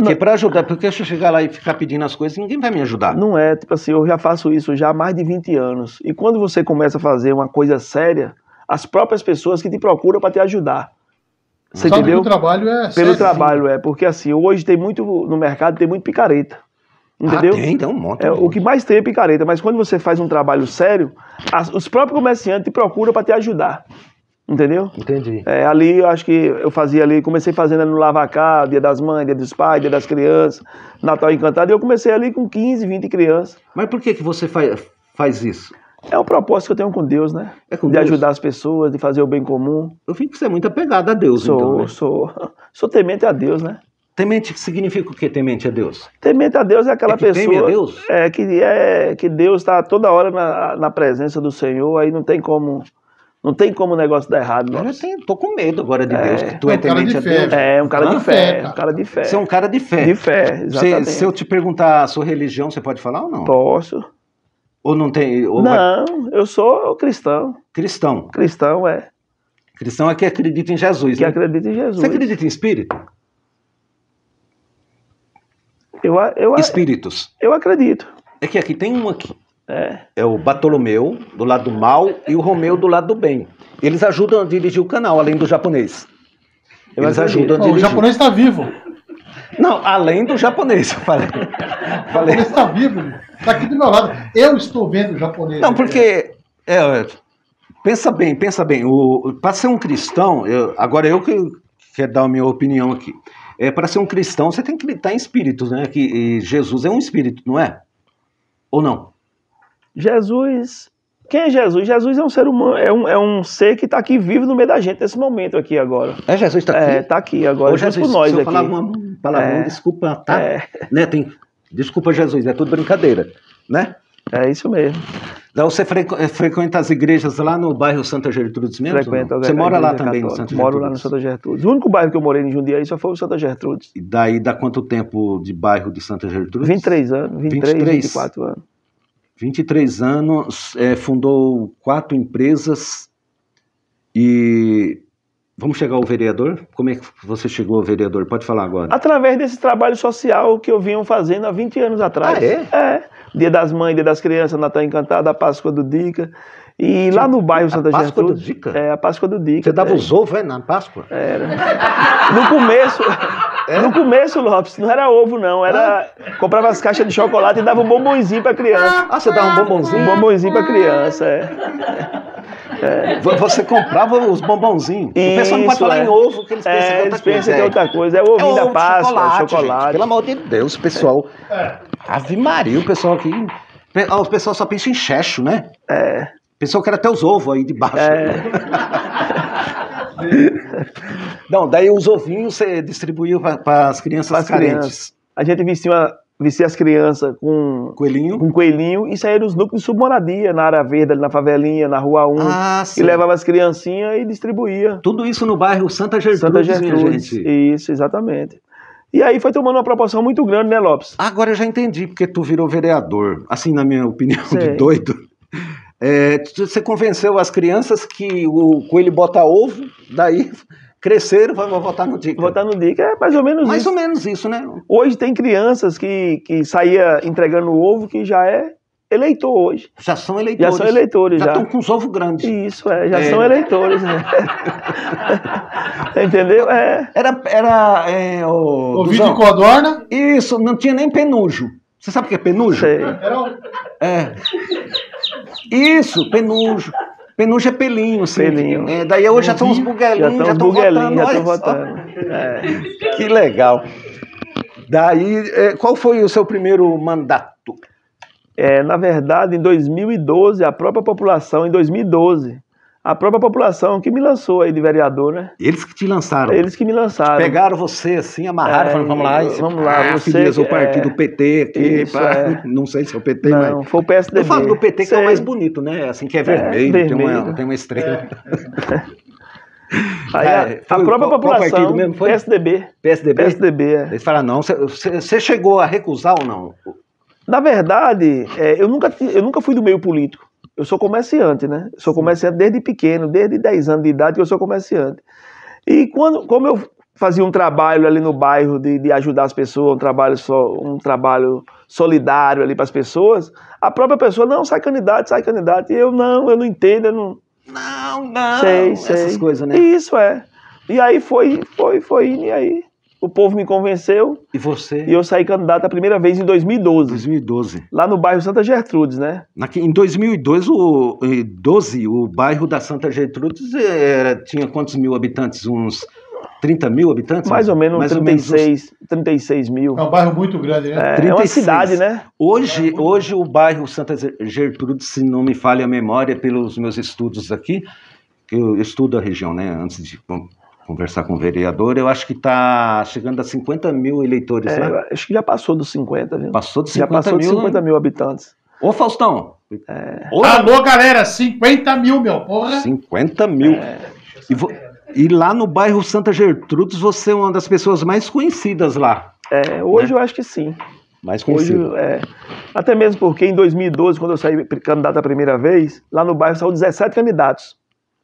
Porque para ajudar, porque se eu chegar lá e ficar pedindo as coisas, ninguém vai me ajudar. Não é, tipo assim, eu já faço isso já há mais de 20 anos. E quando você começa a fazer uma coisa séria, as próprias pessoas que te procuram para te ajudar. Você entendeu? Pelo trabalho é. Pelo trabalho é, porque assim, hoje tem muito no mercado tem muito picareta. Entendeu? Ah, tem, então um monte. É, o que mais tem é picareta, mas quando você faz um trabalho sério, as, os próprios comerciantes te procuram para te ajudar. Entendeu? Entendi. É, ali eu acho que eu fazia ali, comecei fazendo ali no Lavacá, Dia das Mães, Dia dos Pais, Dia das Crianças, Natal Encantado, e eu comecei ali com 15, 20 crianças. Mas por que, que você faz, faz isso? É o propósito que eu tenho com Deus, né? É com de Deus? ajudar as pessoas, de fazer o bem comum. Eu fico que você é muito apegado a Deus, sou, então. Né? Sou, sou temente a Deus, né? Temente significa o que temente a Deus? Temente a Deus é aquela é que pessoa. Teme a Deus? É que, é, que Deus está toda hora na, na presença do Senhor, aí não tem como não tem como o negócio dar errado. Não. Eu tenho, tô com medo agora de Deus, é, que tu é, é um cara a Deus. É, um cara de fé, fé cara. um cara de fé. Você é um cara de fé. De fé, exatamente. se eu te perguntar a sua religião, você pode falar ou não? Posso. Ou não tem... Ou é- não, vai... eu sou cristão. Cristão? Cristão, é. Cristão é que acredita em Jesus, Que né? acredita em Jesus. Você acredita em espírito? Eu, eu, Espíritos. Eu acredito. É que aqui tem um aqui é, é o Bartolomeu do lado do mal e o Romeu do lado do bem. Eles ajudam a dirigir o canal, além do japonês. Eles ajudam a dirigir. o japonês está vivo. Não, além do japonês, eu falei. O falei. japonês está vivo, está aqui do meu lado. Eu estou vendo o japonês. Não, porque. É, pensa bem, pensa bem. Para ser um cristão, eu, agora eu que quero dar a minha opinião aqui. É, Para ser um cristão, você tem que estar em espíritos, né? Que Jesus é um espírito, não é? Ou não? Jesus. Quem é Jesus? Jesus é um ser humano, é um, é um ser que está aqui vivo no meio da gente nesse momento aqui agora. É Jesus está aqui. É, está aqui agora. Ô, Jesus, com nós se eu aqui. falar uma palavra, é, desculpa, tá? É. Né, tem, desculpa Jesus, é tudo brincadeira, né? É isso mesmo. Então, você eh, frequenta as igrejas lá no bairro Santa Gertrudes mesmo? Frequento. Você é, mora lá também no Santa Gertrudes? Moro lá no Santa Gertrudes. O único bairro que eu morei em Jundiaí só foi o Santa Gertrudes. E daí dá quanto tempo de bairro de Santa Gertrudes? 23 anos, 23, 23. 24 anos. 23 anos, é, fundou quatro empresas e Vamos chegar ao vereador? Como é que você chegou ao vereador? Pode falar agora. Através desse trabalho social que eu vinha fazendo há 20 anos atrás. Ah, é? É. Dia das Mães, Dia das Crianças, Natal Encantado, a Páscoa do Dica. E lá no bairro Santa a Páscoa Gertrude. do Dica? É, a Páscoa do Dica. Você dava é. os ovos, é, na Páscoa? Era. No começo, é? No começo, Lopes, não era ovo, não. Era. Comprava as caixas de chocolate e dava um bombonzinho pra criança. Ah, você dava um ah, bombonzinho? Um bombonzinho pra ah. criança, é. é. Você comprava os bombonzinhos. Isso, o pessoal não pode falar é. em ovo, que eles é, pensam, é, que é outra coisa. É o ovinho é da Páscoa, chocolate. chocolate. Gente, pelo amor de Deus, pessoal. É. Ave Maria, o pessoal aqui. O pessoal só pensa em checho, né? É. Pensou que era até os ovos aí de baixo. É. Não, daí os ovinhos você distribuiu para as crianças pras carentes. Crianças. A gente vicia, vicia as crianças com coelhinho. com coelhinho e saía os núcleos de submoradia, na área verde, ali na favelinha, na rua 1. Ah, e levava as criancinhas e distribuía. Tudo isso no bairro Santa Gertrudes, Santa Gertrudes, gente. Isso, exatamente. E aí foi tomando uma proporção muito grande, né, Lopes? Agora eu já entendi porque tu virou vereador. Assim, na minha opinião, Sei. de doido. É, você convenceu as crianças que o coelho bota ovo, daí cresceram, vão votar no Dica. Votar no Dica, é mais ou menos mais isso. Mais ou menos isso, né? Hoje tem crianças que, que saía entregando o ovo que já é eleitor hoje. Já são eleitores. Já são eleitores, já. Já estão com os ovos grandes. Isso, é, já é. são eleitores, né? Entendeu? É. Era, era é, o... Ouvido de codorna? Isso, não tinha nem penujo. Você sabe o que é penujo? Sei. Era... É. Isso, penujo. Penuja é pelinho, assim. Pelinho. É, daí hoje já uhum. estão uns buguelinhos, já estão votando. Já estão votando. É. é, que legal. Daí, é, qual foi o seu primeiro mandato? É, na verdade, em 2012, a própria população, em 2012, a própria população que me lançou aí de vereador, né? Eles que te lançaram. Eles que me lançaram. Pegaram você assim, amarraram, é, vamos lá. Esse, vamos lá, ah, você... Filias, o partido é, PT aqui. Isso, pra, é. Não sei se é o PT, não, mas... Não, foi o PSDB. Eu falo do PT que é o mais bonito, né? Assim, que é vermelho, vermelho. Tem, uma, tem uma estrela. É. Aí, a, é, foi, a própria qual, população, qual mesmo foi? PSDB. PSDB? PSDB, é. Eles falaram, não, você chegou a recusar ou não? Na verdade, é, eu, nunca, eu nunca fui do meio político eu sou comerciante, né? sou comerciante desde pequeno, desde 10 anos de idade que eu sou comerciante. E quando, como eu fazia um trabalho ali no bairro de, de ajudar as pessoas, um trabalho, só, um trabalho solidário ali para as pessoas, a própria pessoa, não, sai candidato, sai candidato. E eu, não, eu não entendo, eu não... Não, não, sei, sei. essas coisas, né? Isso, é. E aí foi, foi, foi, e aí o povo me convenceu. E você? E eu saí candidato a primeira vez em 2012. 2012. Lá no bairro Santa Gertrudes, né? Naqui, em 2012 o, 12, o bairro da Santa Gertrudes eh, era, tinha quantos mil habitantes? Uns 30 mil habitantes? Mais ou menos, mais 36, ou menos uns... 36 mil. É um bairro muito grande, né? É, 36. é uma cidade, né? Hoje, é, é hoje o bairro Santa Gertrudes, se não me falha a memória, pelos meus estudos aqui, que eu estudo a região, né? Antes de conversar com o vereador. Eu acho que está chegando a 50 mil eleitores, é, né? Acho que já passou dos 50, viu? Passou de 50 mil. Já passou mil, de 50 mil habitantes. Ô, Faustão! É. Ô, Alô, galera! 50 mil, meu porra! 50 mil. É. E, vo... e, lá no bairro Santa Gertrudes, você é uma das pessoas mais conhecidas lá. É, hoje né? eu acho que sim. Mais conhecido. Hoje, é. Até mesmo porque em 2012, quando eu saí candidato a primeira vez, lá no bairro saiu 17 candidatos.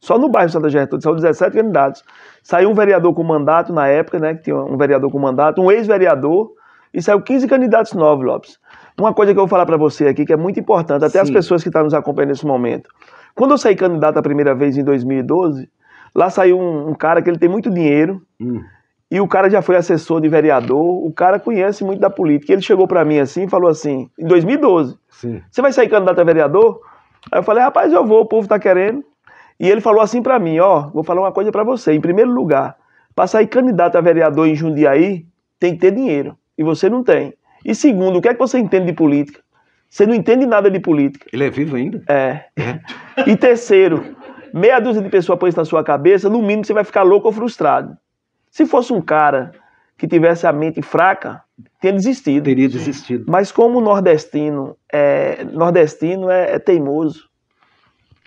Só no bairro Santa Gertrude são 17 candidatos. Saiu um vereador com mandato na época, né? Que tinha um vereador com mandato, um ex-vereador, e saiu 15 candidatos novos, Lopes. Uma coisa que eu vou falar para você aqui que é muito importante, até Sim. as pessoas que estão tá nos acompanhando nesse momento. Quando eu saí candidato a primeira vez em 2012, lá saiu um, um cara que ele tem muito dinheiro. Hum. E o cara já foi assessor de vereador, o cara conhece muito da política. Ele chegou para mim assim e falou assim, em 2012, Sim. você vai sair candidato a vereador? Aí eu falei, rapaz, eu vou, o povo tá querendo. E ele falou assim para mim, ó, vou falar uma coisa para você. Em primeiro lugar, para sair candidato a vereador em Jundiaí, tem que ter dinheiro. E você não tem. E segundo, o que é que você entende de política? Você não entende nada de política. Ele é vivo ainda? É. é. E terceiro, meia dúzia de pessoas põe isso na sua cabeça, no mínimo você vai ficar louco ou frustrado. Se fosse um cara que tivesse a mente fraca, teria desistido. Teria desistido. Mas como o nordestino é, nordestino é, é teimoso,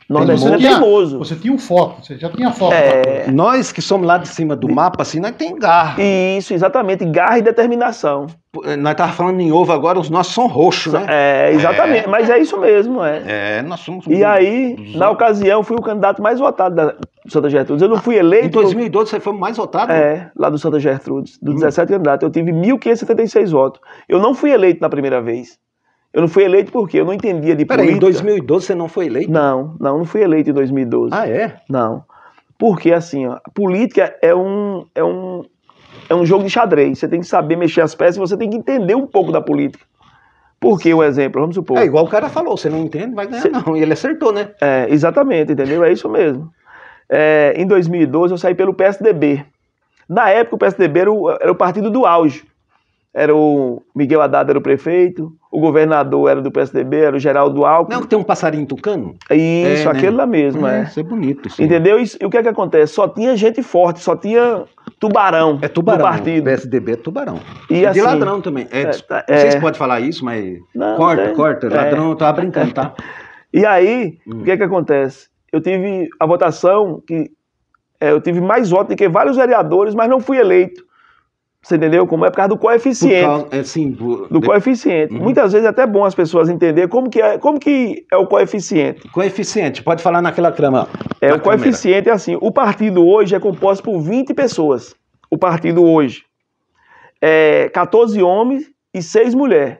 Nordestino é teimoso. Você tinha o um foco, você já tinha foco. É... Nós que somos lá de cima do mapa, assim, nós tem garra. Isso, exatamente, garra e determinação. Eh, nós estávamos falando em ovo agora, os nossos são roxos, né? É, exatamente, é. mas é isso mesmo, é. É, nós somos... E aí, na ocasião, fui o candidato mais votado da Santa Gertrudes. Eu não fui eleito... Em 2012 você foi o mais votado? É, lá do Santa Gertrudes, dos hum. 17 candidatos. Eu tive 1.576 votos. Eu não fui eleito na primeira vez. Eu não fui eleito porque eu não entendia de Pera política. Peraí, em 2012 você não foi eleito? Não, não, não fui eleito em 2012. Ah, é? Não. Porque, assim, ó, política é um, é, um, é um jogo de xadrez. Você tem que saber mexer as peças, e você tem que entender um pouco da política. Por que o exemplo? Vamos supor. É igual o cara falou, você não entende, vai ganhar Cê... não. E ele acertou, né? É, exatamente, entendeu? É isso mesmo. É, em 2012 eu saí pelo PSDB. Na época o PSDB era o, era o partido do auge era o Miguel Haddad era o prefeito, o governador era do PSDB, era o Geraldo Alckmin. Não, que tem um passarinho tucano? Isso, é, aquele né? lá mesmo, é. é. Isso é bonito. Sim. Entendeu? E, o que é que acontece? Só tinha gente forte, só tinha tubarão É tubarão, do partido. PSDB é tubarão. E, e assim, de ladrão também. É, é, é, não sei se pode falar isso, mas não, corta, corta. É. Ladrão, eu tava brincando, tá? E aí, hum. o que é que acontece? Eu tive a votação que... É, eu tive mais votos do que vários vereadores, mas não fui eleito. Você entendeu como é? Por causa do coeficiente. Causa, é sim, por... Do coeficiente. Uhum. Muitas vezes é até bom as pessoas entenderem como que é, como que é o coeficiente. Coeficiente, pode falar naquela trama. É, na o câmera. coeficiente é assim, o partido hoje é composto por 20 pessoas. O partido hoje. É 14 homens e 6 mulheres.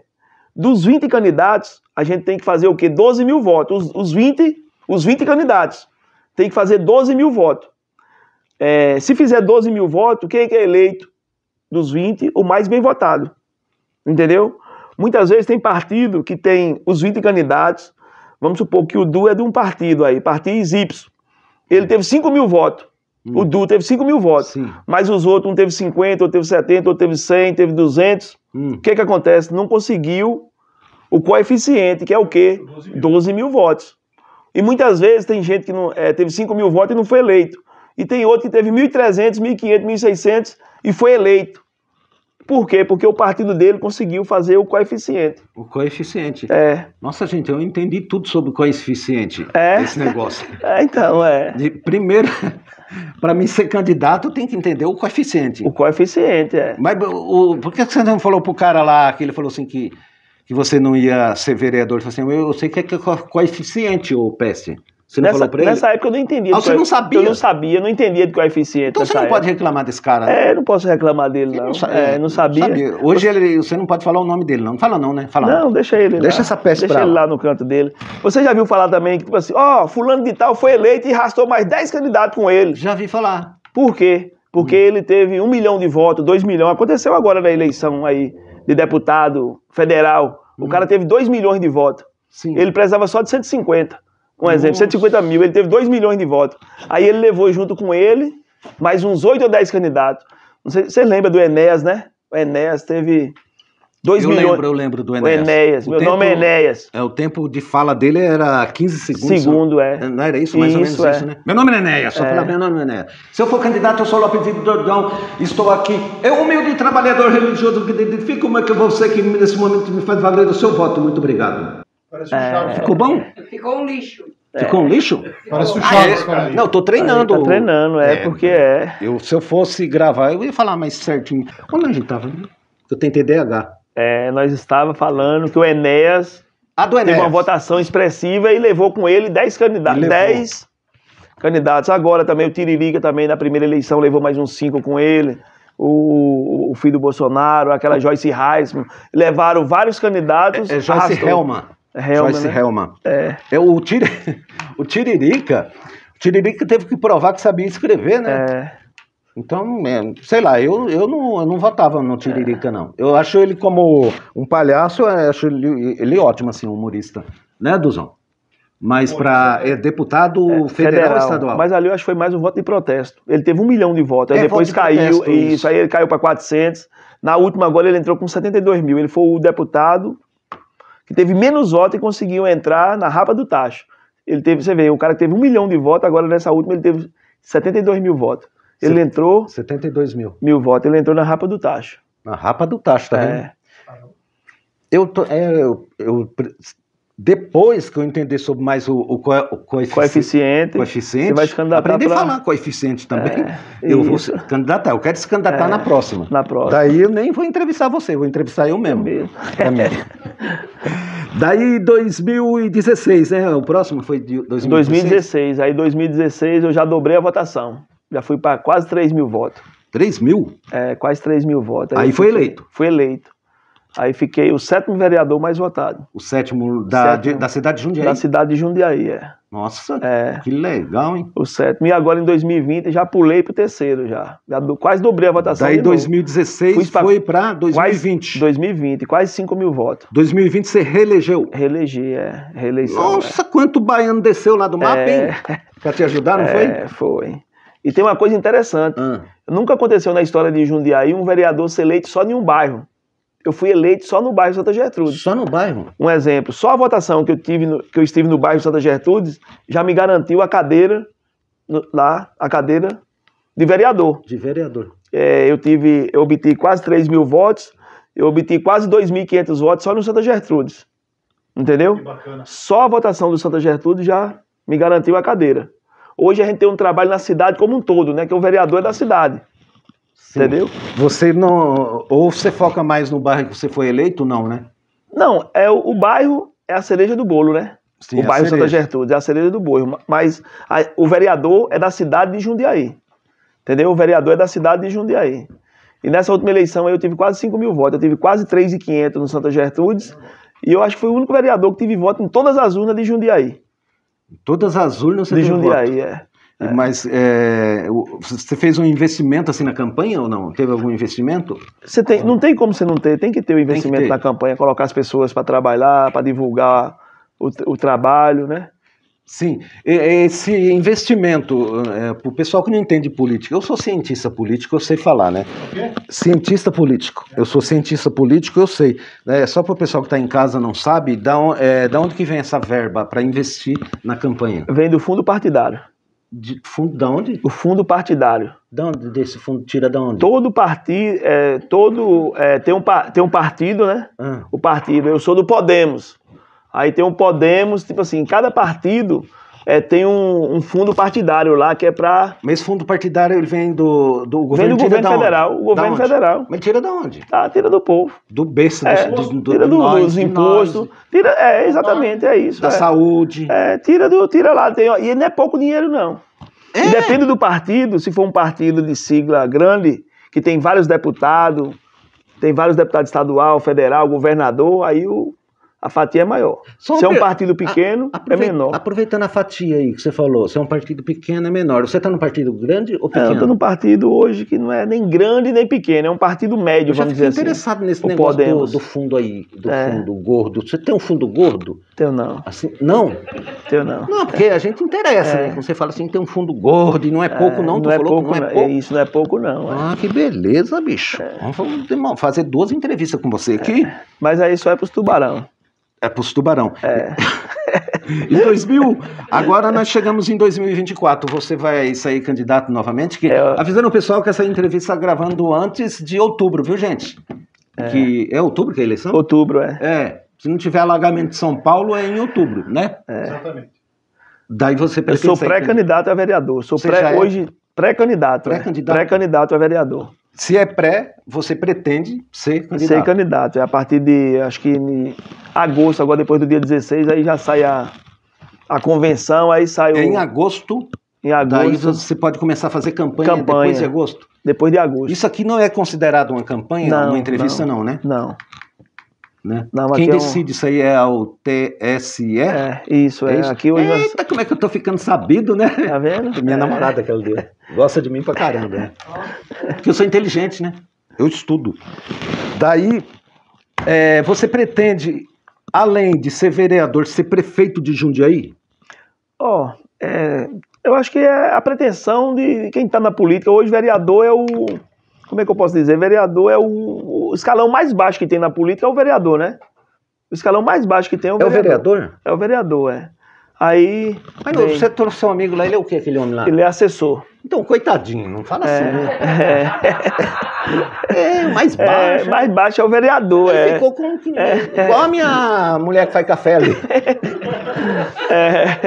Dos 20 candidatos, a gente tem que fazer o quê? 12 mil votos. Os, os, 20, os 20 candidatos tem que fazer 12 mil votos. É, se fizer 12 mil votos, quem é que é eleito? dos 20, o mais bem votado. Entendeu? Muitas vezes tem partido que tem os 20 candidatos. Vamos supor que o Du é de um partido aí, partido Y. Ele teve 5 mil votos. Hum. O Du teve 5 mil votos. Sim. Mas os outros, um teve 50, outro teve 70, outro teve 100, teve 200. Hum. O que que acontece? Não conseguiu o coeficiente, que é o quê? 12 mil, 12 mil votos. E muitas vezes tem gente que não, é, teve 5 mil votos e não foi eleito. E tem outro que teve 1.300, 1.500, 1.600 e foi eleito. Por quê? Porque o partido dele conseguiu fazer o coeficiente. O coeficiente. É. Nossa, gente, eu entendi tudo sobre o coeficiente. É. Esse negócio. É, então, é. De, primeiro, para mim ser candidato, tem que entender o coeficiente. O coeficiente, é. Mas o, por que você não falou pro cara lá que ele falou assim que, que você não ia ser vereador? Ele falou assim, eu, eu sei que é, é coeficiente, ô peste. Você não nessa, falou pra ele? Nessa época eu não entendia. Ah, você não sabia? Eu não sabia, não entendia do que é eficiente. Então você não época. pode reclamar desse cara. Né? É, não posso reclamar dele, não. Não, sa é, é não, sabia. não, sabia. Hoje ele, você não pode falar o nome dele, não. Fala não, né? Fala não, deixa ele Deixa lá. essa peça Deixa ele lá. lá no canto dele. Você já viu falar também que, tipo assim, ó, oh, fulano de tal foi eleito e arrastou mais 10 candidatos com ele. Já vi falar. Por quê? Porque hum. ele teve um milhão de votos, dois milhões. Aconteceu agora na eleição aí de deputado federal. O hum. cara teve dois milhões de votos. Sim. Ele precisava só de 150. Um exemplo, Nossa. 150 mil, ele teve 2 milhões de votos. Aí ele levou junto com ele mais uns 8 ou 10 candidatos. Você lembra do Enéas, né? O Enéas teve 2 milhões. Eu lembro, eu lembro do Enéas. O Enéas, o meu tempo, nome é Enéas. É, o tempo de fala dele era 15 segundos. Né? Segundo, é. Não era isso, mais isso, ou menos é. isso, né? Meu nome é Enéas, só é. falar meu nome é Enéas. Se eu for candidato, eu sou Lopes de Dordão, estou aqui. Eu, humilde trabalhador religioso que identifico, como é que você que nesse momento me faz valer o seu voto. Muito obrigado. Parece um é... Ficou bom? Ficou um lixo. É. Ficou um lixo? Parece um Chaves, ah, é? cara. Não, tô treinando. Tá treinando, é, é porque é. Eu, se eu fosse gravar, eu ia falar mais certinho. Onde a gente tava? Né? Eu tentei DH. É, nós estava falando que o Enéas a do Enéas. Teve uma votação expressiva e levou com ele 10 candidatos. 10 candidatos. Agora também o Tiririca também na primeira eleição levou mais uns 5 com ele. O, o, filho do Bolsonaro, aquela Joyce Reisman, levaram vários candidatos. É, é Joyce arrastou. Helman. Helma, Joyce né? Helman. É. é o, tiri... o Tiririca. O Tiririca teve que provar que sabia escrever, né? É. Então, é, sei lá, eu, eu, não, eu não votava no Tiririca, é. não. Eu acho ele como um palhaço, eu é, acho ele, ele ótimo, assim, humorista. Né, Duzão? Mas para é, deputado é, federal, federal, estadual. Mas ali eu acho que foi mais um voto de protesto. Ele teve um milhão de votos, aí é, depois de caiu, e isso. aí ele caiu para 400. Na última agora ele entrou com 72 mil. Ele foi o deputado que teve menos votos e conseguiu entrar na rapa do tacho. Ele teve, você vê, o cara que teve um milhão de votos, agora nessa última ele teve 72 mil votos. Ele entrou. 72 mil. Mil votos. Ele entrou na rapa do tacho. Na rapa do tacho, tá vendo? É. Eu, tô, é, eu, eu depois que eu entender sobre mais o, o, o coeficiente, coeficiente, coeficiente, você vai se candidatar aprender pra... a falar coeficiente também. É, eu isso. vou se candidatar. Eu quero se candidatar é, na próxima. Na próxima. Daí eu nem vou entrevistar você, vou entrevistar eu mesmo. Eu É mesmo. Daí 2016, né? O próximo foi de 2016. 2016. Aí 2016 eu já dobrei a votação. Já fui para quase 3 mil votos. 3 mil? É, quase 3 mil votos. Aí, Aí foi eleito. Fui eleito. Aí fiquei o sétimo vereador mais votado. O sétimo da, sétimo, de, da cidade de Jundiaí? Da cidade de Jundiaí, é. Nossa, é, que legal, hein? O sétimo. E agora em 2020 já pulei pro terceiro já. já do, quase dobrei a votação. Daí 2016 pra, foi para 2020. Quase, 2020, quase 5 mil votos. 2020 você reelegeu? Reelegi, é. Reeleição, é. Nossa, é. quanto baiano desceu lá do mapa, é... hein? Pra te ajudar, não foi? É, foi. E tem uma coisa interessante. Ah. Nunca aconteceu na história de Jundiaí um vereador ser eleito só em um bairro eu fui eleito só no bairro Santa Gertrudes. Só no bairro? Um exemplo. Só a votação que eu, tive no, que eu estive no bairro Santa Gertrudes já me garantiu a cadeira no, lá, a cadeira de vereador. De vereador. É, eu tive, eu obtive quase 3 mil votos, eu obtive quase 2.500 votos só no Santa Gertrudes. Entendeu? Que bacana. Só a votação do Santa Gertrudes já me garantiu a cadeira. Hoje a gente tem um trabalho na cidade como um todo, né? Que o vereador é da cidade. Sim. Entendeu? Você não. Ou você foca mais no bairro que você foi eleito, não, né? Não, é o, o bairro é a cereja do bolo, né? Sim, o é bairro Santa Gertrudes é a cereja do bolo. Mas a, o vereador é da cidade de Jundiaí. Entendeu? O vereador é da cidade de Jundiaí. E nessa última eleição eu tive quase 5 mil votos. Eu tive quase 3.500 no Santa Gertrudes. E eu acho que fui o único vereador que tive voto em todas as urnas de Jundiaí. Em todas as urnas você de teve Jundiaí, voto? é. É. Mas é, você fez um investimento assim na campanha ou não? Teve algum investimento? Você tem, não tem como você não ter, tem que ter o um investimento ter. na campanha, colocar as pessoas para trabalhar, para divulgar o, o trabalho, né? Sim, esse investimento, é, para o pessoal que não entende política, eu sou cientista político, eu sei falar, né? Cientista político, eu sou cientista político, eu sei. É, só para o pessoal que está em casa não sabe, da, é, da onde que vem essa verba para investir na campanha? Vem do fundo partidário. De fundo da onde? O fundo partidário. De onde desse fundo tira da onde? Todo partido, é, todo é, tem um tem um partido, né? Ah. O partido. Eu sou do Podemos. Aí tem um Podemos, tipo assim, cada partido é, tem um, um, fundo partidário lá que é para. Mas esse fundo partidário ele vem do, do governo, vem do governo federal. O governo federal. Mas tira de onde? Ah, tira do povo. Do berço, é, do, do, tira do, nós, dos impostos. Tira, é, exatamente, ah, é isso. Da é. saúde. É, tira, do, tira lá. Tem, e não é pouco dinheiro, não. É. Depende do partido, se for um partido de sigla grande, que tem vários deputados, tem vários deputados estadual, federal, governador, aí o a fatia é maior. Só se é um partido pequeno, é menor. Aproveitando a fatia aí que você falou, se é um partido pequeno, é menor. Você está num partido grande ou é, pequeno? eu estou num partido hoje que não é nem grande nem pequeno, é um partido médio, eu vamos dizer assim. interessado nesse o negócio do, do, fundo aí, do é. fundo gordo. Você tem um fundo gordo? Teu não. Assim, não? Teu não. Não, porque a gente interessa, é. né? Quando você fala assim, tem um fundo gordo e não é, é pouco não, não tu é falou pouco, é não é pouco. Isso não é pouco não. Ah, que beleza, bicho. Vamos fazer duas entrevistas com você aqui. Mas aí só é para os tubarão. É para os tubarão. É. em 2000, agora nós chegamos em 2024. Você vai sair candidato novamente? Que, é, Eu... Avisando o pessoal que essa entrevista está gravando antes de outubro, viu, gente? É. Que é outubro que é a eleição? Outubro, é. É. Se não tiver alagamento de São Paulo, é em outubro, né? É. Exatamente. Daí você Eu sou pré-candidato a vereador. Sou pré, é hoje pré-candidato. É. Pré-candidato. Pré-candidato a vereador. Se é pré, você pretende ser candidato? Ser candidato. É a partir de, acho que em agosto, agora depois do dia 16, aí já sai a, a convenção, aí sai é o... É em agosto? Em agosto. Daí você pode começar a fazer campanha, campanha, depois de agosto? Depois de agosto. Isso aqui não é considerado uma campanha, não, uma entrevista não, não né? Não. Né? Não, Quem decide é um... isso aí é o TSE? É, isso, é. é isso. Aqui hoje Eita, nós... como é que eu tô ficando sabido, né? Tá vendo? Minha é. namorada que dia. Gosta de mim pra caramba, né? Porque eu sou inteligente, né? Eu estudo. Daí, é, você pretende, além de ser vereador, ser prefeito de Jundiaí? Ó, oh, eu acho que é a pretensão de quem tá na política. Hoje, vereador é o como é que eu posso dizer? Vereador é o, o escalão mais baixo que tem na política é o vereador, né? O escalão mais baixo que tem é o vereador. É o vereador? É o vereador, é. Aí. Mas você trouxe seu amigo lá, ele é o que aquele homem lá? Ele é assessor. Então, coitadinho, não fala assim, é, né? É, é, é mais é, baixo. É, mais baixo é o vereador. Ele é. ficou com que, é, igual a minha mulher que faz café ali.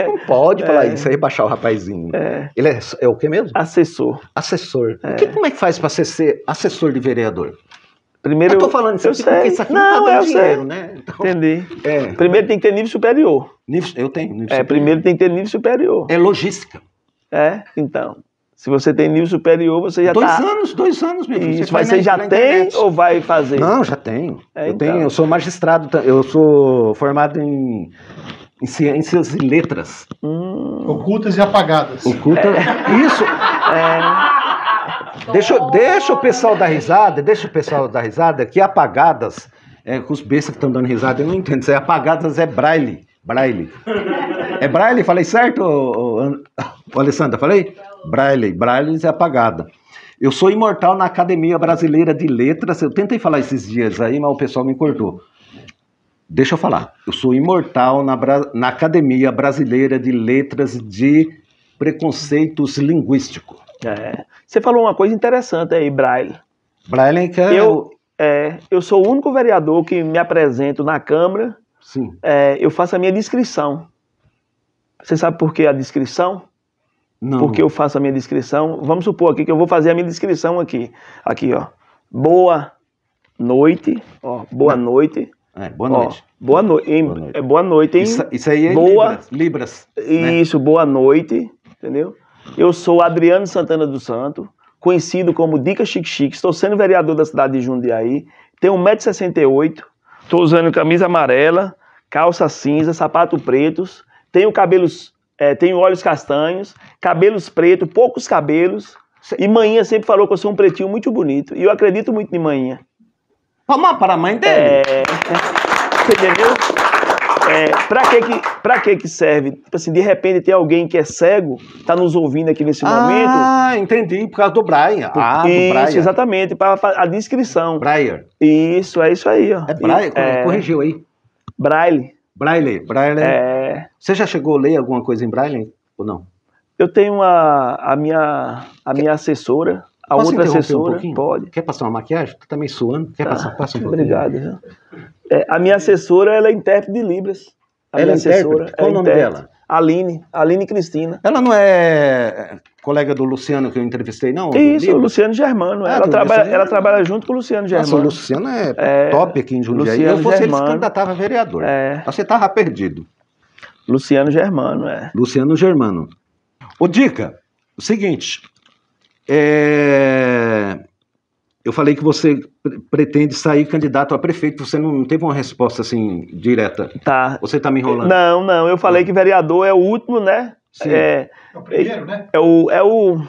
Não pode falar isso, aí baixar o rapazinho. Ele é, o que mesmo? Assessor. Assessor. O que, como é que faz para ser assessor de vereador? Primeiro, eu tô falando isso, eu sei. porque isso aqui não, tá não tá dando dinheiro, sei. né? Então, Entendi. É, primeiro tem que ter nível superior. Nível, eu tenho nível é, superior. Primeiro tem que ter nível superior. É logística. É, então. Se você tem nível superior, você já dois tá... anos, dois anos, meu filho. Isso, mas você já tem ou vai fazer? Não, já tenho. É, eu então. tenho. Eu sou magistrado, eu sou formado em, em ciências e letras. Hum. Ocultas e apagadas. Ocultas. É. Isso. É... Deixa, deixa o pessoal dar risada, deixa o pessoal dar risada que apagadas, é, os bestas que estão dando risada, eu não entendo. Isso é apagadas é braille. Braille. É braille? Falei certo, ô, ô, Alessandra? Falei? Braille. Braille é apagada. Eu sou imortal na Academia Brasileira de Letras. Eu tentei falar esses dias aí, mas o pessoal me cortou. Deixa eu falar. Eu sou imortal na, Bra... na Academia Brasileira de Letras de Preconceitos Linguísticos. É. Você falou uma coisa interessante aí, Braille. Braille que é... Eu, é, eu sou o único vereador que me apresento na Câmara. Sim. É, eu faço a minha descrição. Você sabe por que a descrição? Não. Porque eu faço a minha descrição. Vamos supor aqui que eu vou fazer a minha descrição aqui. Aqui, ó. Boa noite. Ó, boa Não. noite. É, boa noite. Ó, boa, no... boa noite. É boa noite, hein? Isso, isso aí é boa... Libras. libras né? isso, boa noite. Entendeu? Eu sou Adriano Santana do Santo, conhecido como Dica Chique Chique. Estou sendo vereador da cidade de Jundiaí. Tenho 1,68m. Estou usando camisa amarela, calça cinza, sapato pretos. Tenho cabelos é, tenho olhos castanhos, cabelos pretos, poucos cabelos. E manhinha sempre falou que eu sou um pretinho muito bonito. E eu acredito muito em manhinha. Palma para a mãe dele. É... Você entendeu? É, pra que que, pra que que serve? Tipo assim, de repente tem alguém que é cego, tá nos ouvindo aqui nesse ah, momento. Ah, entendi, por causa do Brian. Por, ah, isso, do Brian. exatamente, para a descrição. Brian. Isso, é isso aí, ó. É Brian, é. corrigiu aí. Braille. Braille, Braille. É... Você já chegou a ler alguma coisa em Braille ou não? Eu tenho a, a minha, a Quer... minha assessora, a Posso outra assessora. Um pode. Quer passar uma maquiagem? Tu também tá meio suando? Quer tá. passar? Passa um pouquinho. Obrigado. É, a minha assessora, ela é intérprete de Libras. A ela minha é assessora. Qual é o nome intérprete? dela? Aline, Aline Cristina. Ela não é, é colega do Luciano que eu entrevistei, não? Isso, o Luciano Germano. É. Ah, ela, trabalha, Luciano... ela trabalha junto com o Luciano Germano. Nossa, o Luciano é, é... top aqui em Jundiaí. Luciano eu fosse ele candidatava vereador. É... Você estava perdido. Luciano Germano, é. Luciano Germano. Ô, Dica, o seguinte. É eu falei que você pretende sair candidato a prefeito, você não teve uma resposta assim direta. Tá. Você tá me enrolando. Não, não, eu falei é. que vereador é o último, né? Sim. É, é o primeiro, né? É o. É o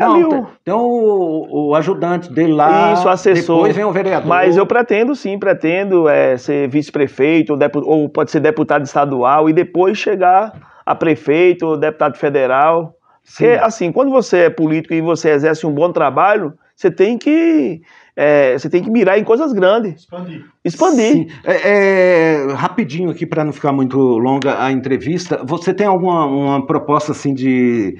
é não, é o... tem, tem o, o, ajudante dele lá. Isso, assessor. Depois vem o vereador. Mas eu pretendo sim, pretendo é, ser vice-prefeito, ou, ou pode ser deputado estadual, e depois chegar a prefeito ou deputado federal. Sim. Porque, assim, quando você é político e você exerce um bom trabalho, você tem que é, você tem que mirar em coisas grandes. Expandir. Expandir. É, é, rapidinho aqui para não ficar muito longa a entrevista. Você tem alguma uma proposta assim de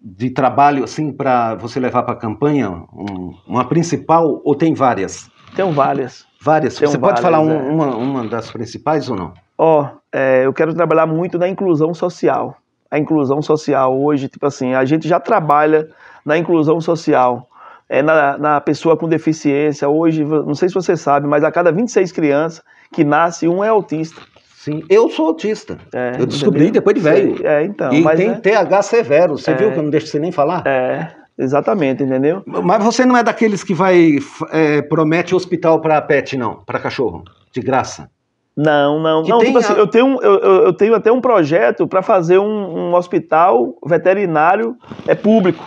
de trabalho assim para você levar para a campanha um, uma principal ou tem várias? Tenho várias. Várias. você várias, pode falar um, é. uma, uma das principais ou não? Ó, oh, eu quero trabalhar muito na inclusão social. A inclusão social hoje, tipo assim, a gente já trabalha na inclusão social é, na, na, pessoa com deficiência. Hoje, não sei se você sabe, mas a cada 26 crianças que nasce, um é autista. Sim, eu sou autista. É, eu descobri entendeu? depois de velho. É, então. E tem é- TH severo. Você é. viu que eu não deixo você nem falar? É. Exatamente, entendeu? Mas você não é daqueles que vai é, promete hospital para pet, não, para cachorro, de graça. Não, não. não tipo assim, eu, tenho, eu, eu, tenho até um projeto para fazer um, um hospital veterinário é público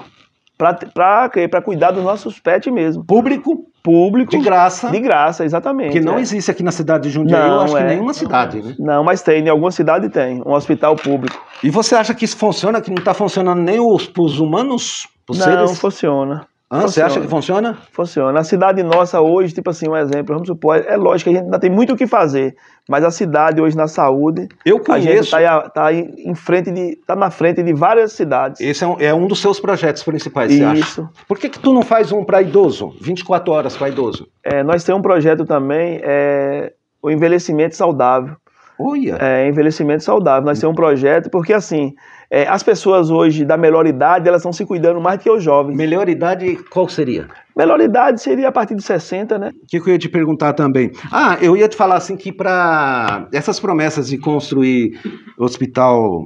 para cuidar dos nossos pets mesmo. Público? Público. De graça. De graça, exatamente. Que não é. existe aqui na cidade de Jundiaí, não, eu acho é. que nenhuma cidade, né? Não, mas tem, em alguma cidade tem, um hospital público. E você acha que isso funciona, que não está funcionando nem os, os humanos? Os não, seres? funciona você acha que funciona? Funciona. A cidade nossa hoje, tipo assim, um exemplo, vamos supor, é lógico que a gente ainda tem muito o que fazer, mas a cidade hoje na saúde, eu conheço. está tá, tá em frente de, está na frente de várias cidades. Esse é um, é um dos seus projetos principais, Isso. você Isso. Por que que tu não faz um para idoso, 24 horas para idoso? É, nós temos um projeto também, é, o envelhecimento saudável. Olha. É, envelhecimento saudável. Nós temos um projeto, porque assim, é, as pessoas hoje da melhor idade, elas estão se cuidando mais do que os jovens. Melhor idade, qual seria? Melhor idade seria a partir de 60, né? O que, que eu ia te perguntar também? Ah, eu ia te falar assim que para essas promessas de construir hospital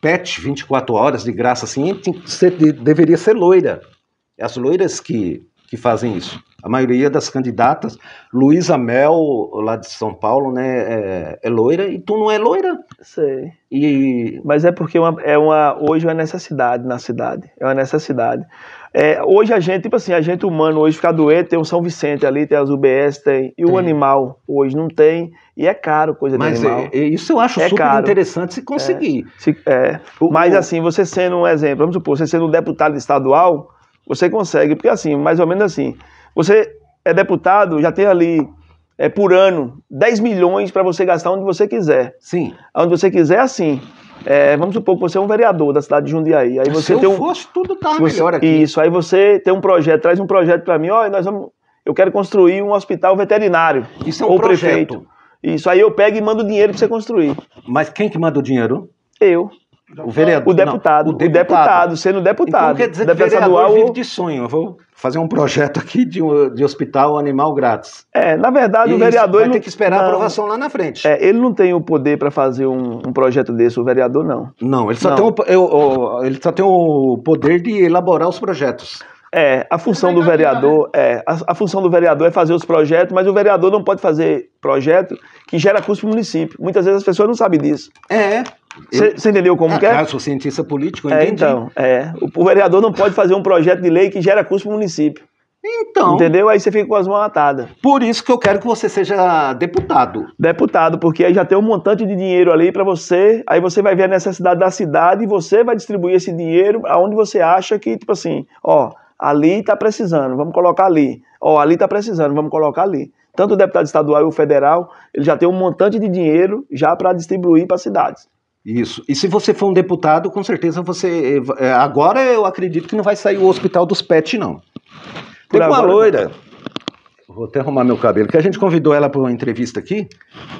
PET 24 horas de graça, assim, você deveria ser loira. É as loiras que, que fazem isso a maioria das candidatas, Luísa Mel, lá de São Paulo, né, é, é, loira, e tu não é loira. Sei. E... Mas é porque é uma, é uma, hoje é uma necessidade na cidade, é uma necessidade. É, hoje a gente, tipo assim, a gente humano hoje fica doente, tem o São Vicente ali, tem as UBS, tem. E tem. o animal hoje não tem. E é caro coisa Mas de é, animal. É, isso eu acho é super caro. interessante se é, conseguir. É, se, é. O, mas o... assim, você sendo um exemplo, vamos supor, você sendo um deputado estadual, você consegue, porque assim, mais ou menos assim, você é deputado, já tem ali é, por ano 10 milhões para você gastar onde você quiser. Sim. Onde você quiser, assim. É, vamos supor que você é um vereador da cidade de Jundiaí. Aí você Se eu tem um, fosse, tudo tá melhor aqui. Isso, aí você tem um projeto, traz um projeto para mim, ó, nós vamos, eu quero construir um hospital veterinário. Isso é um ou projeto. prefeito. Isso, aí eu pego e mando dinheiro para você construir. Mas quem que manda o dinheiro? Eu. O vereador. O deputado. Não, o, deputado. deputado. sendo deputado. Então, quer dizer deputado que vereador estadual, vive de sonho. Eu vou fazer um projeto aqui de, de hospital animal grátis. É, na verdade, e o vereador... Vai ter que esperar não, a aprovação lá na frente. É, ele não tem o poder para fazer um, um, projeto desse, o vereador não. Não, ele só, não. Tem o, eu, ele só tem o poder de elaborar os projetos. É, a função do vereador é a, a, função do vereador é fazer os projetos, mas o vereador não pode fazer projeto que gera custo para o município. Muitas vezes as pessoas não sabem disso. É. Você entendeu como ah, que é? Claro, sou cientista político, eu é, entendi. Então, é. O, o, vereador não pode fazer um projeto de lei que gera custo para o município. Então. Entendeu? Aí você fica com as mãos atadas. Por isso que eu quero que você seja deputado. Deputado, porque aí já tem um montante de dinheiro ali para você, aí você vai ver a necessidade da cidade e você vai distribuir esse dinheiro aonde você acha que, tipo assim, ó, ali tá precisando, vamos colocar ali. Ó, ali tá precisando, vamos colocar ali. Tanto o deputado estadual e o federal, ele já tem um montante de dinheiro já para distribuir para cidades. Isso. E se você for um deputado, com certeza você. Eh, eh, agora eu acredito que não vai sair o hospital dos pets, não. Tem Teve uma loira. Né? Vou até arrumar meu cabelo, que a gente convidou ela para uma entrevista aqui.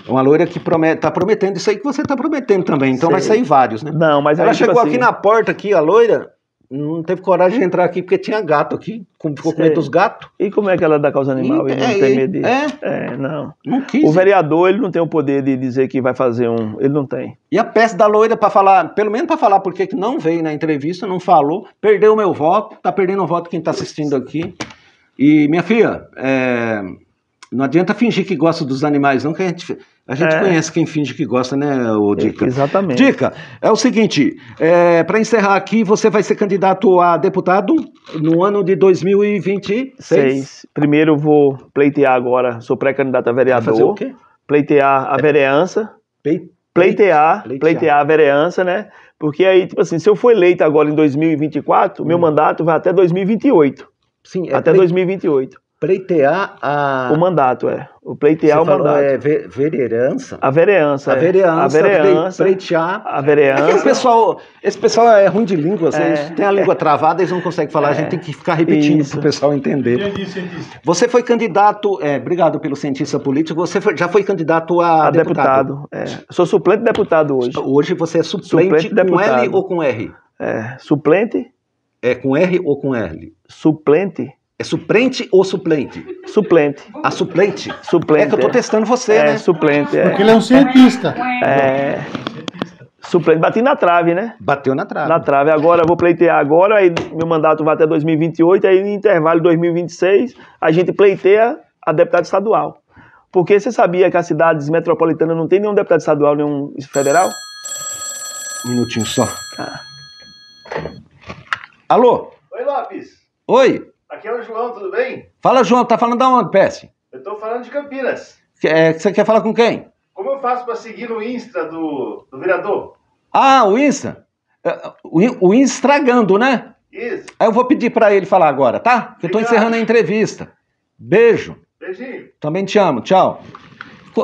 É uma loira que está prometendo isso aí que você está prometendo também. Então Sei. vai sair vários, né? Não, mas ela aí, tipo chegou tipo assim... aqui na porta aqui, a loira, não teve coragem de entrar aqui porque tinha gato aqui, ficou com medo dos gatos. E como é que ela é da causa animal e, e não é, tem medo disso? É, é não. não quis, o vereador, ele não tem o poder de dizer que vai fazer um, ele não tem. E a peça da loira para falar, pelo menos para falar porque que não veio na entrevista, não falou, perdeu o meu voto, tá perdendo o voto quem tá assistindo aqui. E minha filha, é, não adianta fingir que gosta dos animais, não, que a gente, a gente é. conhece quem finge que gosta, né, é, Dica? É, exatamente. Dica, é o seguinte: é, para encerrar aqui, você vai ser candidato a deputado no ano de 2026. Seis. Primeiro eu vou pleitear agora, sou pré-candidato a vereador. Vai fazer o quê? Pleitear a é. vereança. pleitear, pleitear, pleitear a vereança, né? Porque aí, tipo assim, se eu for eleito agora em 2024, hum. meu mandato vai até 2028. Sim, é até pleite... 2028 pleitear a... O mandato, é. O pleitear Você o falou, mandato. É vereança. A vereança. A é. vereança. A vereança. Pleitear. A vereança. esse é pessoal, esse pessoal é ruim de língua, é. eles têm a língua é. travada, eles não conseguem falar, a gente é. tem que ficar repetindo para o pessoal entender. Entendi, entendi. Você foi candidato, obrigado pelo cientista político, você foi, já foi candidato a, a deputado. deputado Sou suplente deputado hoje. Hoje você é suplente, suplente com deputado. L ou com R? É, suplente. É com R ou com L? Suplente é suplente ou suplente? Suplente. A suplente? Suplente. É que eu estou testando você, é, né? Suplente, é. Porque ele é um cientista. É. Suplente. Bati na trave, né? Bateu na trave. Na trave. Agora, vou pleitear agora, aí meu mandato vai até 2028, aí no intervalo 2026, a gente pleiteia a deputada estadual. Porque você sabia que as cidades metropolitanas não tem nenhum deputado estadual, nenhum federal? Um minutinho só. Ah. Alô? Oi, Lopes. Oi. Aqui é o João, tudo bem? Fala, João, tá falando da onde, Pesce? Eu tô falando de Campinas. Que, é, você quer falar com quem? Como eu faço para seguir o Insta do, do vereador? Ah, o Insta? É, o, o Insta estragando, né? Isso. Aí eu vou pedir para ele falar agora, tá? Porque eu tô encerrando a entrevista. Beijo. Beijinho. Também te amo, tchau.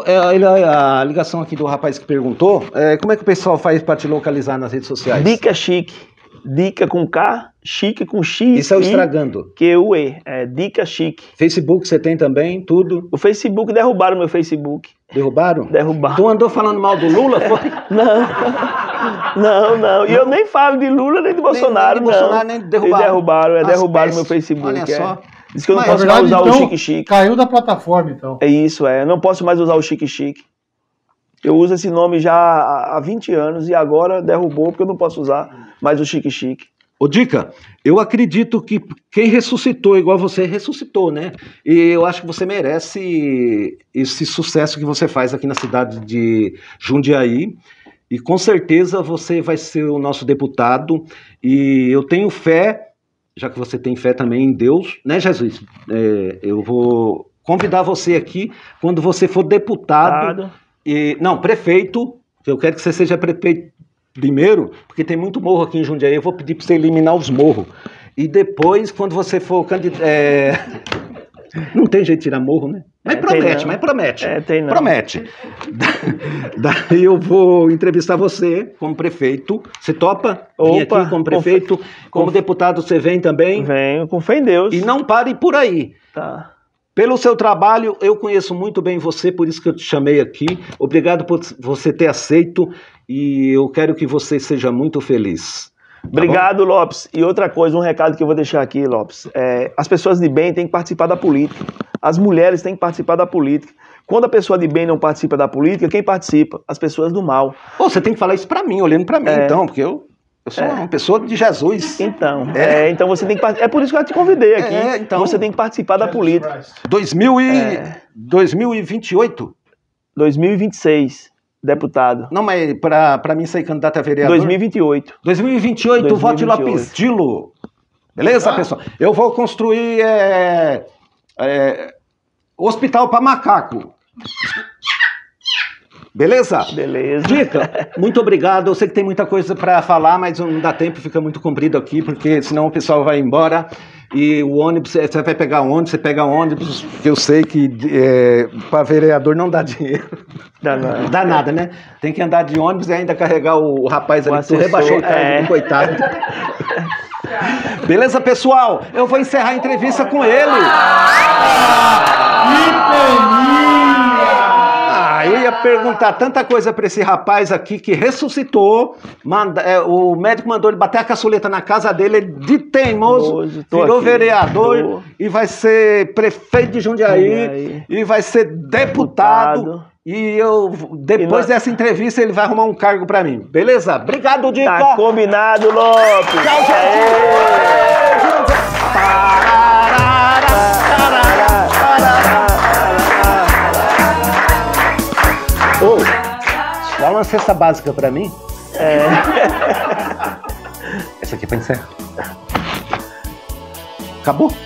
É, a ligação aqui do rapaz que perguntou, é, como é que o pessoal faz para te localizar nas redes sociais? Dica Chique. Dica com K, Chique com X. Isso é o estragando. Que U E, é, Dica Chique. Facebook você tem também, tudo? O Facebook derrubaram meu Facebook. Derrubaram? Derrubaram. Tu andou falando mal do Lula, foi? não. Não, não. E eu nem falo de Lula nem de Bolsonaro, nem, nem de não. Bolsonaro nem derrubaram. E derrubaram, é, derrubaram meu Facebook. Olha é. só. É. Diz que eu não Mas, posso mais usar então, o chique-chique. Caiu da plataforma, então. É isso, é. Eu não posso mais usar o chique-chique. Eu uso esse nome já há 20 anos e agora derrubou porque eu não posso usar mais o Chique Chique. Ô Dica, eu acredito que quem ressuscitou igual você, ressuscitou, né? E eu acho que você merece esse sucesso que você faz aqui na cidade de Jundiaí. E com certeza você vai ser o nosso deputado. E eu tenho fé, já que você tem fé também em Deus, né, Jesus? É, eu vou convidar você aqui quando você for deputado. deputado e, não, prefeito, eu quero que você seja prefeito primeiro, porque tem muito morro aqui em Jundiaí, eu vou pedir para você eliminar os morros. E depois, quando você for candidato. É... Não tem jeito de tirar morro, né? É, mas é, promete, mas promete. É, tem não. Promete. Da, daí eu vou entrevistar você como prefeito. Você topa? Opa, aqui como prefeito. Como deputado, você vem também? Venho, com fé em Deus. E não pare por aí. Tá. Pelo seu trabalho, eu conheço muito bem você, por isso que eu te chamei aqui. Obrigado por você ter aceito e eu quero que você seja muito feliz. Tá Obrigado, bom? Lopes. E outra coisa, um recado que eu vou deixar aqui, Lopes. É, as pessoas de bem têm que participar da política. As mulheres têm que participar da política. Quando a pessoa de bem não participa da política, quem participa? As pessoas do mal. Pô, você tem que falar isso para mim, olhando para mim, é... então, porque eu eu sou é. uma pessoa de Jesus. Então, é. é. então você tem que É por isso que eu te convidei é, aqui. É, então, você tem que participar da política. 2000 e, é. 2028? 2026, deputado. Não, mas para mim sair candidato a vereador. 2028. 2028, 2028. vote Lopes Dilo. Beleza, ah. pessoal? Eu vou construir é, é hospital para macaco. Beleza? Beleza. Dica, muito obrigado. Eu sei que tem muita coisa para falar, mas não dá tempo, fica muito comprido aqui, porque senão o pessoal vai embora. E o ônibus, eh, você vai pegar ônibus, você pega ônibus, que eu sei que é, eh, para vereador não dá dinheiro. Dá nada. Dá nada, né? Tem que andar de ônibus e ainda carregar o, rapaz o ali. Assessor, tu rebaixou o cara, é. coitado. Beleza, pessoal? Eu vou encerrar a entrevista com ele. Ah, que feliz! Aí eu ia perguntar tanta coisa para esse rapaz aqui que ressuscitou. Manda, é, o médico mandou ele bater a caçuleta na casa dele, ele de teimoso, Hoje, virou aqui, vereador tô. e vai ser prefeito de Jundiaí e vai ser deputado. deputado. E eu, depois e nós... dessa entrevista, ele vai arrumar um cargo para mim. Beleza? Obrigado, Dica. Tá combinado, Lopes. Tchau, gente. Aê! Aê! Aê! uma cesta básica para mim. É... Essa aqui pode encerrar. Acabou?